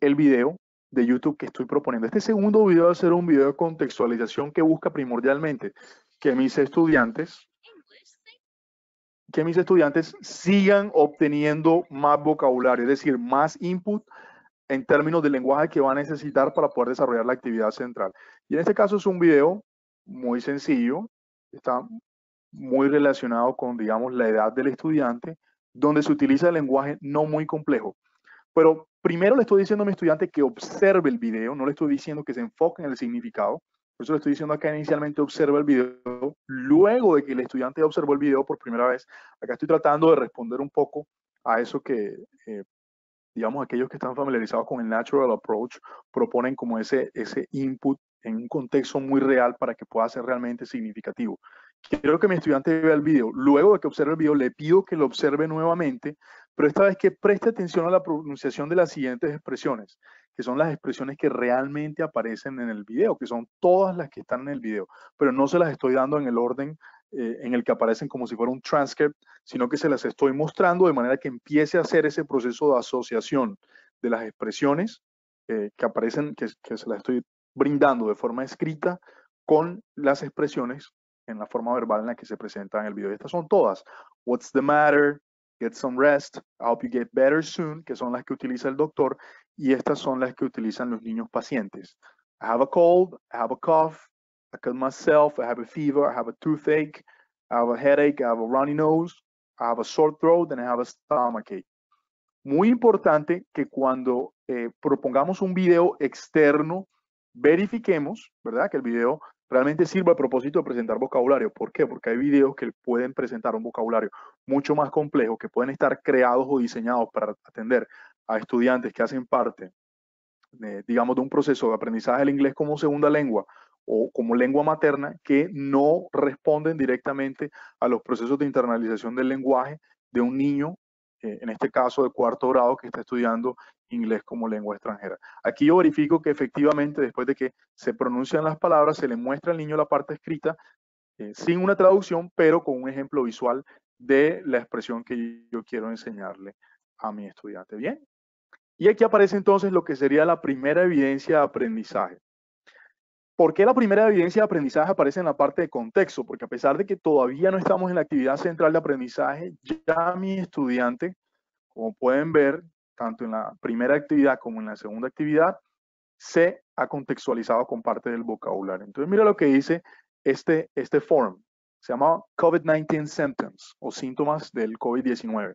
el video de YouTube que estoy proponiendo. Este segundo video va a ser un video de contextualización que busca primordialmente que mis estudiantes que mis estudiantes sigan obteniendo más vocabulario, es decir, más input en términos del lenguaje que va a necesitar para poder desarrollar la actividad central. Y en este caso es un video muy sencillo, está muy relacionado con, digamos, la edad del estudiante, donde se utiliza el lenguaje no muy complejo. Pero primero le estoy diciendo a mi estudiante que observe el video, no le estoy diciendo que se enfoque en el significado. Por eso le estoy diciendo acá inicialmente observa el video. Luego de que el estudiante observó el video por primera vez, acá estoy tratando de responder un poco a eso que, eh, digamos, aquellos que están familiarizados con el Natural Approach proponen como ese, ese input en un contexto muy real para que pueda ser realmente significativo. Quiero que mi estudiante vea el video. Luego de que observe el video, le pido que lo observe nuevamente, pero esta vez que preste atención a la pronunciación de las siguientes expresiones, que son las expresiones que realmente aparecen en el video, que son todas las que están en el video, pero no se las estoy dando en el orden eh, en el que aparecen como si fuera un transcript, sino que se las estoy mostrando de manera que empiece a hacer ese proceso de asociación de las expresiones eh, que aparecen, que, que se las estoy brindando de forma escrita con las expresiones en la forma verbal en la que se presenta en el video. estas son todas. What's the matter? Get some rest. I hope you get better soon, que son las que utiliza el doctor. Y estas son las que utilizan los niños pacientes. I have a cold, I have a cough, I cut myself, I have a fever, I have a toothache, I have a headache, I have a runny nose, I have a sore throat, and I have a stomachache. Muy importante que cuando eh, propongamos un video externo, verifiquemos, ¿verdad? Que el video realmente sirva a propósito de presentar vocabulario. ¿Por qué? Porque hay videos que pueden presentar un vocabulario mucho más complejo, que pueden estar creados o diseñados para atender a estudiantes que hacen parte, eh, digamos, de un proceso de aprendizaje del inglés como segunda lengua o como lengua materna, que no responden directamente a los procesos de internalización del lenguaje de un niño eh, en este caso de cuarto grado que está estudiando inglés como lengua extranjera. Aquí yo verifico que efectivamente después de que se pronuncian las palabras, se le muestra al niño la parte escrita eh, sin una traducción, pero con un ejemplo visual de la expresión que yo quiero enseñarle a mi estudiante. Bien, y aquí aparece entonces lo que sería la primera evidencia de aprendizaje. ¿Por qué la primera evidencia de aprendizaje aparece en la parte de contexto? Porque a pesar de que todavía no estamos en la actividad central de aprendizaje, ya mi estudiante, como pueden ver, tanto en la primera actividad como en la segunda actividad, se ha contextualizado con parte del vocabulario. Entonces, mira lo que dice este, este form. Se llama COVID-19 Symptoms o síntomas del COVID-19.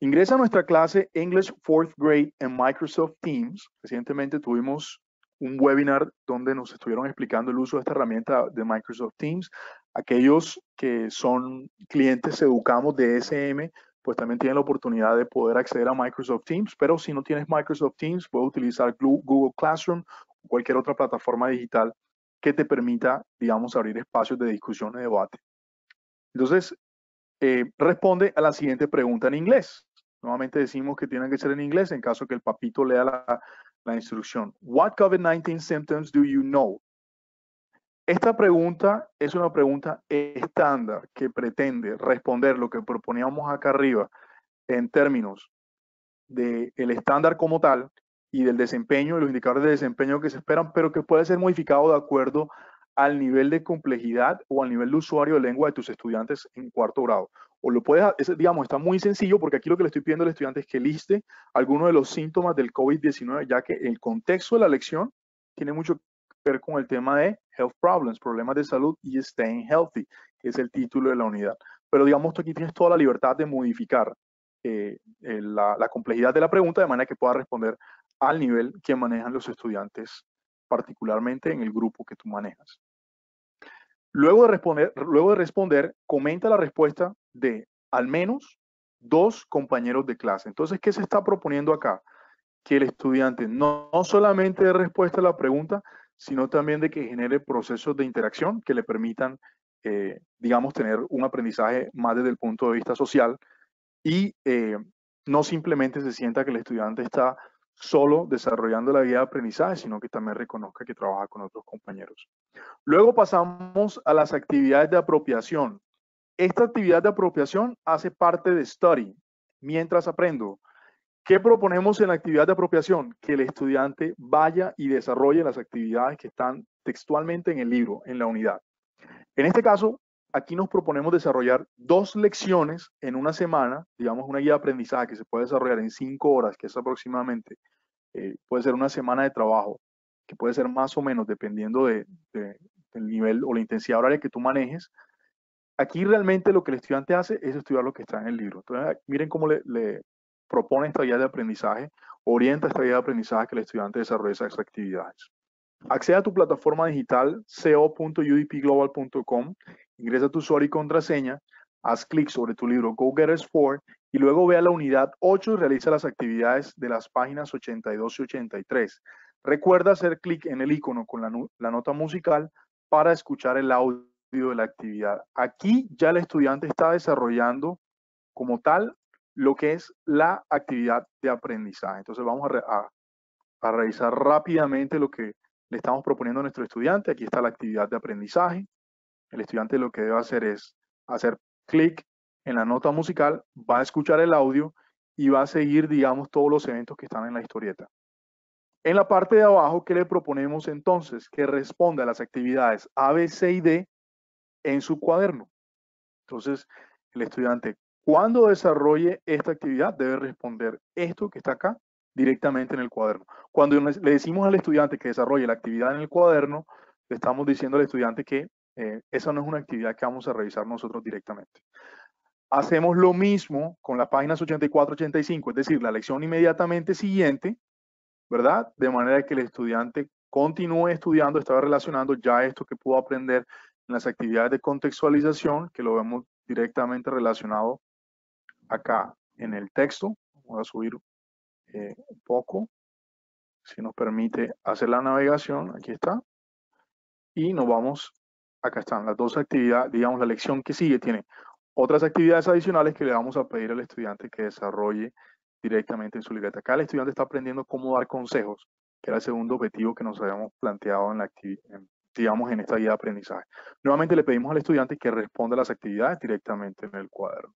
Ingresa a nuestra clase English Fourth Grade en Microsoft Teams. Recientemente tuvimos un webinar donde nos estuvieron explicando el uso de esta herramienta de Microsoft Teams. Aquellos que son clientes Educamos de SM, pues también tienen la oportunidad de poder acceder a Microsoft Teams, pero si no tienes Microsoft Teams, puedes utilizar Google Classroom o cualquier otra plataforma digital que te permita, digamos, abrir espacios de discusión y debate. Entonces, eh, responde a la siguiente pregunta en inglés. Nuevamente decimos que tienen que ser en inglés en caso que el papito lea la, la instrucción. What COVID-19 symptoms do you know? Esta pregunta es una pregunta estándar que pretende responder lo que proponíamos acá arriba en términos del estándar como tal y del desempeño, los indicadores de desempeño que se esperan, pero que puede ser modificado de acuerdo al nivel de complejidad o al nivel de usuario de lengua de tus estudiantes en cuarto grado o lo puedes, digamos, está muy sencillo porque aquí lo que le estoy pidiendo al estudiante es que liste algunos de los síntomas del COVID-19, ya que el contexto de la lección tiene mucho que ver con el tema de health problems, problemas de salud y staying healthy, que es el título de la unidad. Pero digamos, tú aquí tienes toda la libertad de modificar eh, eh, la, complejidad de la pregunta de manera que pueda responder al nivel que manejan los estudiantes, particularmente en el grupo que tú manejas. Luego de, responder, luego de responder, comenta la respuesta de al menos dos compañeros de clase. Entonces, ¿qué se está proponiendo acá? Que el estudiante no, solamente dé respuesta a la pregunta, sino también de que genere procesos de interacción que le permitan, eh, digamos, tener un aprendizaje más desde el punto de vista social y eh, no simplemente se sienta que el estudiante está solo desarrollando la guía de aprendizaje, sino que también reconozca que trabaja con otros compañeros. Luego pasamos a las actividades de apropiación. Esta actividad de apropiación hace parte de Study, mientras aprendo. ¿Qué proponemos en la actividad de apropiación? Que el estudiante vaya y desarrolle las actividades que están textualmente en el libro, en la unidad. En este caso, aquí nos proponemos desarrollar dos lecciones en una semana, digamos una guía de aprendizaje que se puede desarrollar en cinco horas, que es aproximadamente, eh, puede ser una semana de trabajo, que puede ser más o menos dependiendo del nivel o la intensidad horaria que tú manejes, aquí realmente lo que el estudiante hace es estudiar lo que está en el libro. miren cómo le, propone esta guía de aprendizaje, orienta esta guía de aprendizaje que el estudiante desarrolle esas actividades. Accede a tu plataforma digital co.udpglobal.com, ingresa tu usuario y contraseña, haz clic sobre tu libro Go Getters 4 y luego ve a la unidad 8 y realiza las actividades de las páginas 82 y 83. Recuerda hacer clic en el icono con la nota musical para escuchar el audio de la actividad. Aquí ya el estudiante está desarrollando como tal lo que es la actividad de aprendizaje. Entonces vamos a, revisar rápidamente lo que le estamos proponiendo a nuestro estudiante. Aquí está la actividad de aprendizaje. El estudiante lo que debe hacer es hacer clic en la nota musical, va a escuchar el audio y va a seguir, digamos, todos los eventos que están en la historieta. En la parte de abajo, ¿qué le proponemos entonces? Que responda a las actividades A, B, C y D en su cuaderno. Entonces, el estudiante, cuando desarrolle esta actividad, debe responder esto que está acá directamente en el cuaderno. Cuando le decimos al estudiante que desarrolle la actividad en el cuaderno, le estamos diciendo al estudiante que eh, esa no es una actividad que vamos a revisar nosotros directamente. Hacemos lo mismo con las páginas 84-85, es decir, la lección inmediatamente siguiente, ¿verdad? De manera que el estudiante continúe estudiando, estaba relacionando ya esto que pudo aprender las actividades de contextualización, que lo vemos directamente relacionado acá en el texto. Voy a subir eh, un poco, si nos permite hacer la navegación, aquí está. Y nos vamos, acá están las dos actividades, digamos la lección que sigue tiene otras actividades adicionales que le vamos a pedir al estudiante que desarrolle directamente en su libreta. Acá el estudiante está aprendiendo cómo dar consejos, que era el segundo objetivo que nos habíamos planteado en la, en digamos, en esta guía de aprendizaje. Nuevamente le pedimos al estudiante que responda a las actividades directamente en el cuaderno.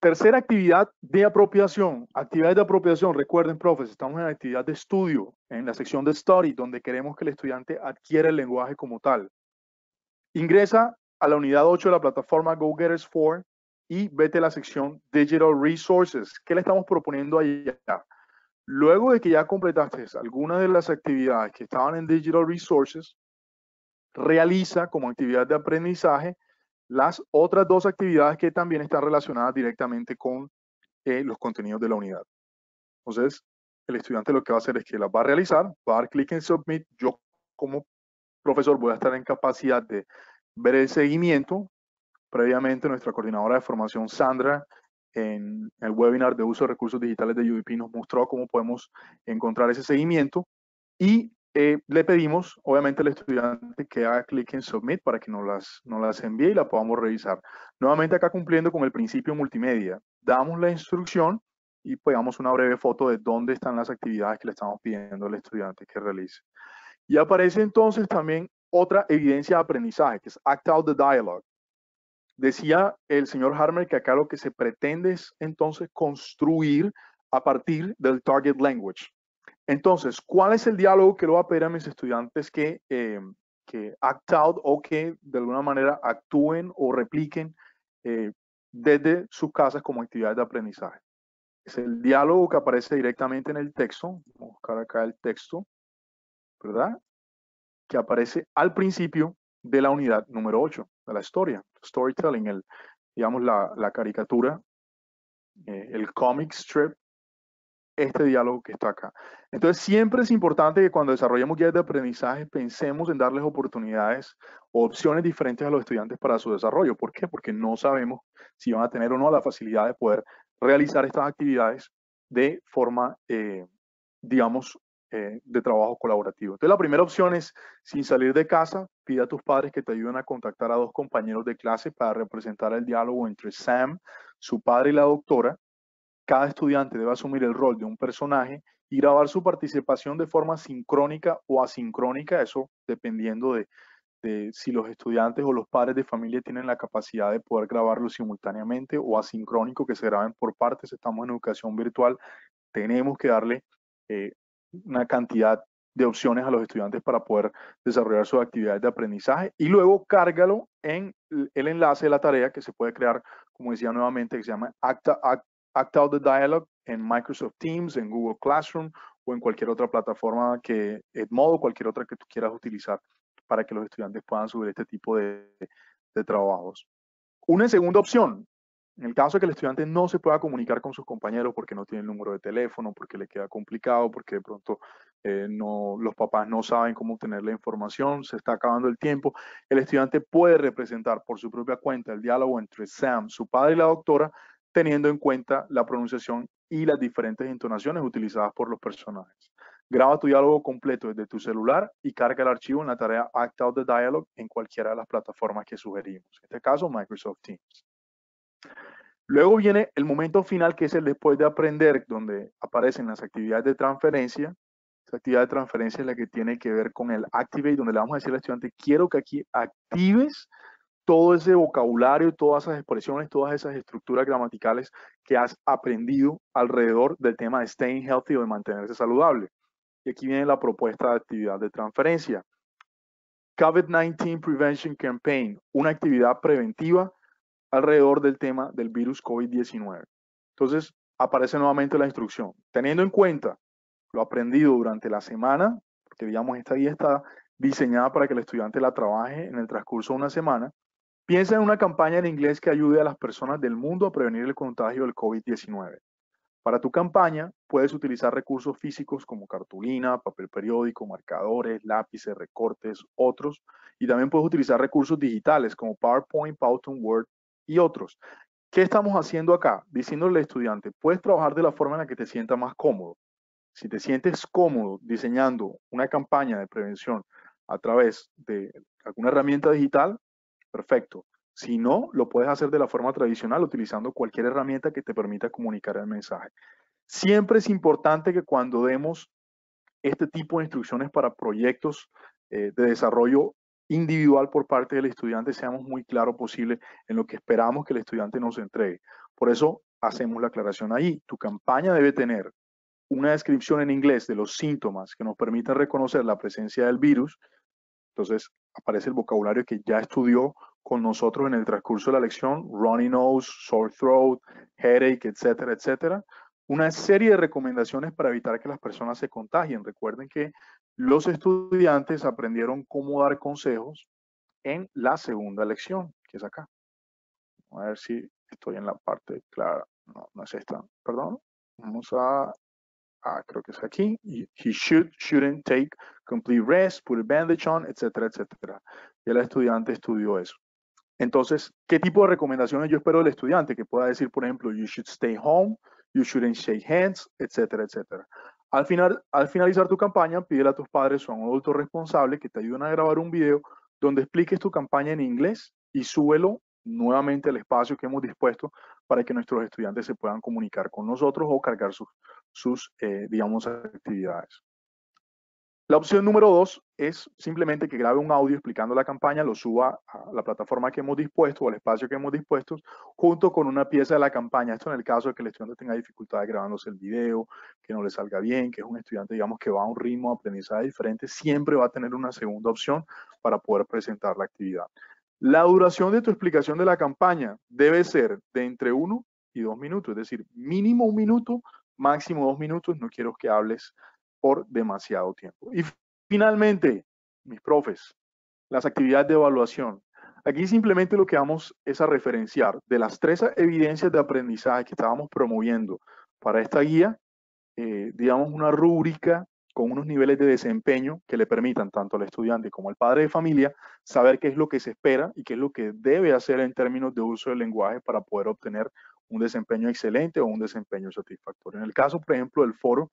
Tercera actividad de apropiación. Actividades de apropiación. Recuerden, profes, estamos en la actividad de estudio, en la sección de study, donde queremos que el estudiante adquiera el lenguaje como tal. Ingresa a la unidad 8 de la plataforma GoGetters 4 y vete a la sección Digital Resources. ¿Qué le estamos proponiendo allá? Luego de que ya completaste alguna de las actividades que estaban en Digital Resources, realiza como actividad de aprendizaje las otras dos actividades que también están relacionadas directamente con eh, los contenidos de la unidad. Entonces, el estudiante lo que va a hacer es que las va a realizar, va a dar clic en Submit. Yo como profesor voy a estar en capacidad de ver el seguimiento. Previamente nuestra coordinadora de formación, Sandra, en el webinar de uso de recursos digitales de UDP nos mostró cómo podemos encontrar ese seguimiento y eh, le pedimos, obviamente, al estudiante que haga clic en Submit para que nos las, nos las envíe y la podamos revisar. Nuevamente acá cumpliendo con el principio multimedia. Damos la instrucción y pegamos una breve foto de dónde están las actividades que le estamos pidiendo al estudiante que realice. Y aparece entonces también otra evidencia de aprendizaje, que es Act Out the Dialogue. Decía el señor Harmer que acá lo que se pretende es entonces construir a partir del target language. Entonces, ¿cuál es el diálogo que lo va a pedir a mis estudiantes que, eh, act out o que de alguna manera actúen o repliquen eh, desde sus casas como actividades de aprendizaje? Es el diálogo que aparece directamente en el texto. Vamos a buscar acá el texto, ¿verdad? Que aparece al principio de la unidad número 8 la historia. Storytelling, el, digamos, la, caricatura, eh, el comic strip, este diálogo que está acá. Entonces, siempre es importante que cuando desarrollemos guías de aprendizaje pensemos en darles oportunidades o opciones diferentes a los estudiantes para su desarrollo. ¿Por qué? Porque no sabemos si van a tener o no la facilidad de poder realizar estas actividades de forma, eh, digamos, eh, de trabajo colaborativo. Entonces, la primera opción es, sin salir de casa, pide a tus padres que te ayuden a contactar a dos compañeros de clase para representar el diálogo entre Sam, su padre y la doctora. Cada estudiante debe asumir el rol de un personaje y grabar su participación de forma sincrónica o asincrónica, eso dependiendo de, si los estudiantes o los padres de familia tienen la capacidad de poder grabarlo simultáneamente o asincrónico, que se graben por partes. Estamos en educación virtual, tenemos que darle eh, una cantidad de opciones a los estudiantes para poder desarrollar sus actividades de aprendizaje y luego cárgalo en el enlace de la tarea que se puede crear, como decía nuevamente, que se llama Act, Out the Dialogue en Microsoft Teams, en Google Classroom o en cualquier otra plataforma que Edmodo, cualquier otra que tú quieras utilizar para que los estudiantes puedan subir este tipo de trabajos. Una segunda opción, en el caso de que el estudiante no se pueda comunicar con sus compañeros porque no tiene el número de teléfono, porque le queda complicado, porque de pronto eh, los papás no saben cómo obtener la información, se está acabando el tiempo, el estudiante puede representar por su propia cuenta el diálogo entre Sam, su padre y la doctora, teniendo en cuenta la pronunciación y las diferentes entonaciones utilizadas por los personajes. Graba tu diálogo completo desde tu celular y carga el archivo en la tarea Act Out the Dialogue en cualquiera de las plataformas que sugerimos, en este caso Microsoft Teams. Luego viene el momento final, que es el después de aprender, donde aparecen las actividades de transferencia. Esa actividad de transferencia es la que tiene que ver con el Activate, donde le vamos a decir al estudiante, quiero que aquí actives todo ese vocabulario, todas esas expresiones, todas esas estructuras gramaticales que has aprendido alrededor del tema de staying healthy o de mantenerse saludable. Y aquí viene la propuesta de actividad de transferencia. COVID-19 Prevention Campaign, una actividad preventiva alrededor del tema del virus COVID-19. Entonces, aparece nuevamente la instrucción. Teniendo en cuenta lo aprendido durante la semana, porque digamos esta guía está diseñada para que el estudiante la trabaje en el transcurso de una semana, piensa en una campaña en inglés que ayude a las personas del mundo a prevenir el contagio del COVID-19. Para tu campaña puedes utilizar recursos físicos como cartulina, papel periódico, marcadores, lápices, recortes, otros, y también puedes utilizar recursos digitales como PowerPoint, Powton, Word y otros. ¿Qué estamos haciendo acá? Diciéndole al estudiante, puedes trabajar de la forma en la que te sienta más cómodo. Si te sientes cómodo diseñando una campaña de prevención a través de alguna herramienta digital, perfecto. Si no, lo puedes hacer de la forma tradicional utilizando cualquier herramienta que te permita comunicar el mensaje. Siempre es importante que cuando demos este tipo de instrucciones para proyectos eh, de desarrollo individual por parte del estudiante seamos muy claro posible en lo que esperamos que el estudiante nos entregue. Por eso hacemos la aclaración ahí. Tu campaña debe tener una descripción en inglés de los síntomas que nos permitan reconocer la presencia del virus. Entonces aparece el vocabulario que ya estudió con nosotros en el transcurso de la lección, runny nose, sore throat, headache, etcétera, etcétera. Una serie de recomendaciones para evitar que las personas se contagien. Recuerden que los estudiantes aprendieron cómo dar consejos en la segunda lección, que es acá. A ver si estoy en la parte clara. No, no es esta. Perdón. Vamos a... Ah, creo que es aquí. He should, shouldn't take complete rest, put a bandage on, etcétera, etcétera. Y el estudiante estudió eso. Entonces, ¿qué tipo de recomendaciones yo espero del estudiante? Que pueda decir, por ejemplo, you should stay home, you shouldn't shake hands, etcétera, etcétera. Al, finalizar tu campaña, pídele a tus padres o a un adulto responsable que te ayuden a grabar un video donde expliques tu campaña en inglés y súbelo nuevamente al espacio que hemos dispuesto para que nuestros estudiantes se puedan comunicar con nosotros o cargar sus, eh, digamos, actividades. La opción número dos es simplemente que grabe un audio explicando la campaña, lo suba a la plataforma que hemos dispuesto o al espacio que hemos dispuesto, junto con una pieza de la campaña. Esto en el caso de que el estudiante tenga dificultades grabándose el video, que no le salga bien, que es un estudiante, digamos, que va a un ritmo de aprendizaje diferente, siempre va a tener una segunda opción para poder presentar la actividad. La duración de tu explicación de la campaña debe ser de entre uno y dos minutos, es decir, mínimo un minuto, máximo dos minutos. No quiero que hables demasiado tiempo. Y finalmente, mis profes, las actividades de evaluación. Aquí simplemente lo que vamos es a referenciar de las tres evidencias de aprendizaje que estábamos promoviendo para esta guía, eh, digamos una rúbrica con unos niveles de desempeño que le permitan tanto al estudiante como al padre de familia saber qué es lo que se espera y qué es lo que debe hacer en términos de uso del lenguaje para poder obtener un desempeño excelente o un desempeño satisfactorio. En el caso, por ejemplo, del foro,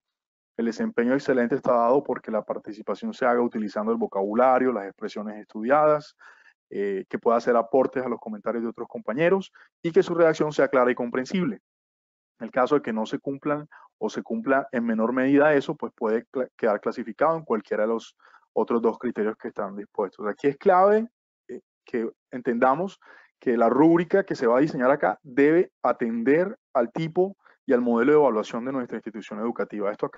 el desempeño excelente está dado porque la participación se haga utilizando el vocabulario, las expresiones estudiadas, eh, que pueda hacer aportes a los comentarios de otros compañeros y que su redacción sea clara y comprensible. En el caso de que no se cumplan o se cumpla en menor medida eso, pues puede quedar clasificado en cualquiera de los otros dos criterios que están dispuestos. Aquí es clave eh, que entendamos que la rúbrica que se va a diseñar acá debe atender al tipo y al modelo de evaluación de nuestra institución educativa. Esto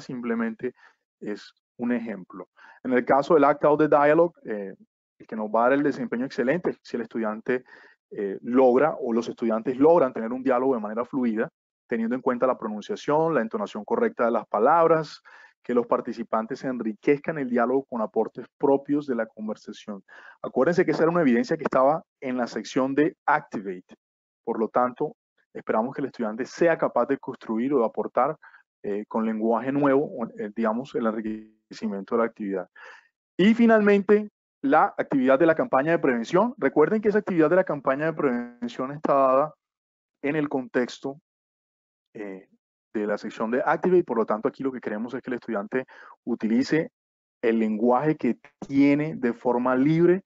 simplemente es un ejemplo. En el caso del Act Out de Dialogue, eh, el que nos va a dar el desempeño excelente si el estudiante eh, logra o los estudiantes logran tener un diálogo de manera fluida, teniendo en cuenta la pronunciación, la entonación correcta de las palabras, que los participantes enriquezcan el diálogo con aportes propios de la conversación. Acuérdense que esa era una evidencia que estaba en la sección de Activate. Por lo tanto, esperamos que el estudiante sea capaz de construir o de aportar eh, con lenguaje nuevo, eh, digamos, el enriquecimiento de la actividad. Y finalmente, la actividad de la campaña de prevención. Recuerden que esa actividad de la campaña de prevención está dada en el contexto eh, de la sección de Activate, por lo tanto aquí lo que queremos es que el estudiante utilice el lenguaje que tiene de forma libre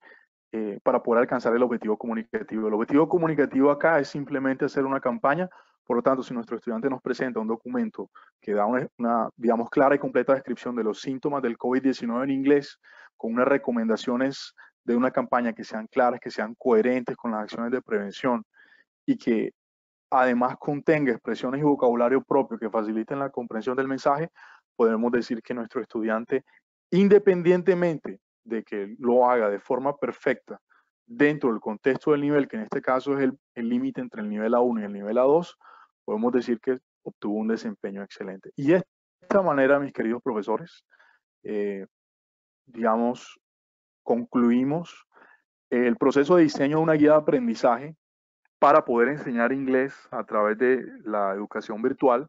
para poder alcanzar el objetivo comunicativo. El objetivo comunicativo acá es simplemente hacer una campaña por lo tanto, si nuestro estudiante nos presenta un documento que da una, digamos, clara y completa descripción de los síntomas del COVID-19 en inglés, con unas recomendaciones de una campaña que sean claras, que sean coherentes con las acciones de prevención y que además contenga expresiones y vocabulario propio que faciliten la comprensión del mensaje, podemos decir que nuestro estudiante, independientemente de que lo haga de forma perfecta dentro del contexto del nivel, que en este caso es el límite entre el nivel A1 y el nivel A2, podemos decir que obtuvo un desempeño excelente. Y de esta manera, mis queridos profesores, eh, digamos, concluimos el proceso de diseño de una guía de aprendizaje para poder enseñar inglés a través de la educación virtual,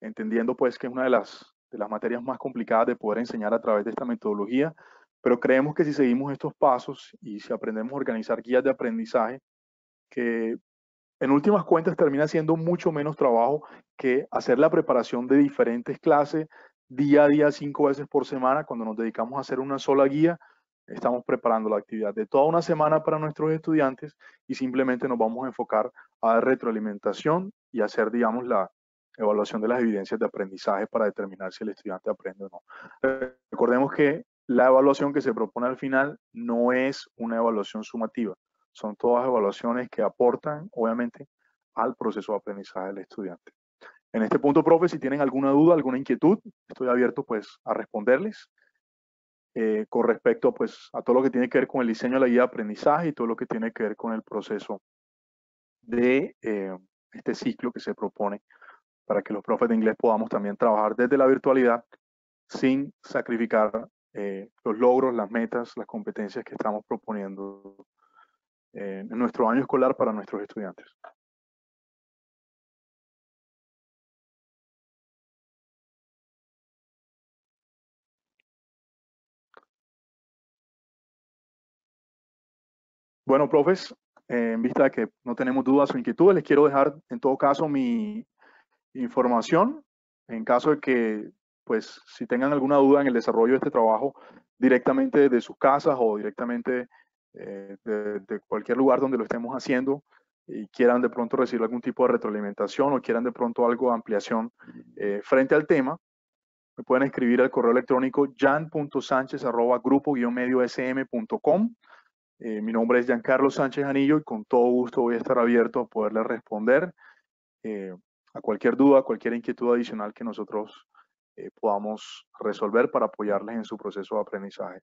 entendiendo pues que es una de las, de las materias más complicadas de poder enseñar a través de esta metodología, pero creemos que si seguimos estos pasos y si aprendemos a organizar guías de aprendizaje que en últimas cuentas termina siendo mucho menos trabajo que hacer la preparación de diferentes clases día a día, cinco veces por semana. Cuando nos dedicamos a hacer una sola guía, estamos preparando la actividad de toda una semana para nuestros estudiantes y simplemente nos vamos a enfocar a retroalimentación y hacer, digamos, la evaluación de las evidencias de aprendizaje para determinar si el estudiante aprende o no. Recordemos que la evaluación que se propone al final no es una evaluación sumativa, son todas evaluaciones que aportan, obviamente, al proceso de aprendizaje del estudiante. En este punto, profe, si tienen alguna duda, alguna inquietud, estoy abierto pues a responderles eh, con respecto pues a todo lo que tiene que ver con el diseño de la guía de aprendizaje y todo lo que tiene que ver con el proceso de eh, este ciclo que se propone para que los profes de inglés podamos también trabajar desde la virtualidad sin sacrificar eh, los logros, las metas, las competencias que estamos proponiendo eh, en nuestro año escolar para nuestros estudiantes. Bueno, profes, eh, en vista de que no tenemos dudas o inquietudes, les quiero dejar en todo caso mi información en caso de que, pues, si tengan alguna duda en el desarrollo de este trabajo directamente de sus casas o directamente eh, de, cualquier lugar donde lo estemos haciendo y quieran de pronto recibir algún tipo de retroalimentación o quieran de pronto algo de ampliación mm. eh, frente al tema, me pueden escribir al correo electrónico jansánchezgrupo medio eh, mi nombre es Carlos Sánchez Anillo y con todo gusto voy a estar abierto a poderles responder a cualquier duda, cualquier inquietud adicional que nosotros podamos resolver para apoyarles en su proceso de aprendizaje.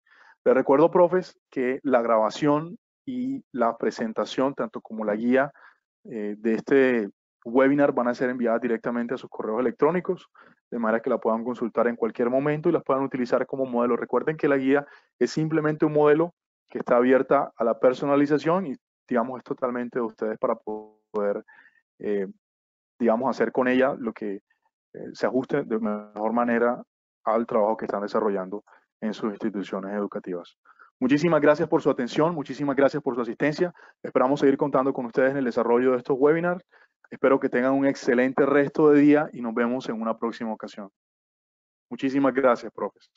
Les recuerdo, profes, que la grabación y la presentación, tanto como la guía eh, de este webinar, van a ser enviadas directamente a sus correos electrónicos, de manera que la puedan consultar en cualquier momento y las puedan utilizar como modelo. Recuerden que la guía es simplemente un modelo que está abierta a la personalización y, digamos, es totalmente de ustedes para poder, eh, digamos, hacer con ella lo que eh, se ajuste de mejor manera al trabajo que están desarrollando en sus instituciones educativas. Muchísimas gracias por su atención, muchísimas gracias por su asistencia. Esperamos seguir contando con ustedes en el desarrollo de estos webinars. Espero que tengan un excelente resto de día y nos vemos en una próxima ocasión. Muchísimas gracias, profes.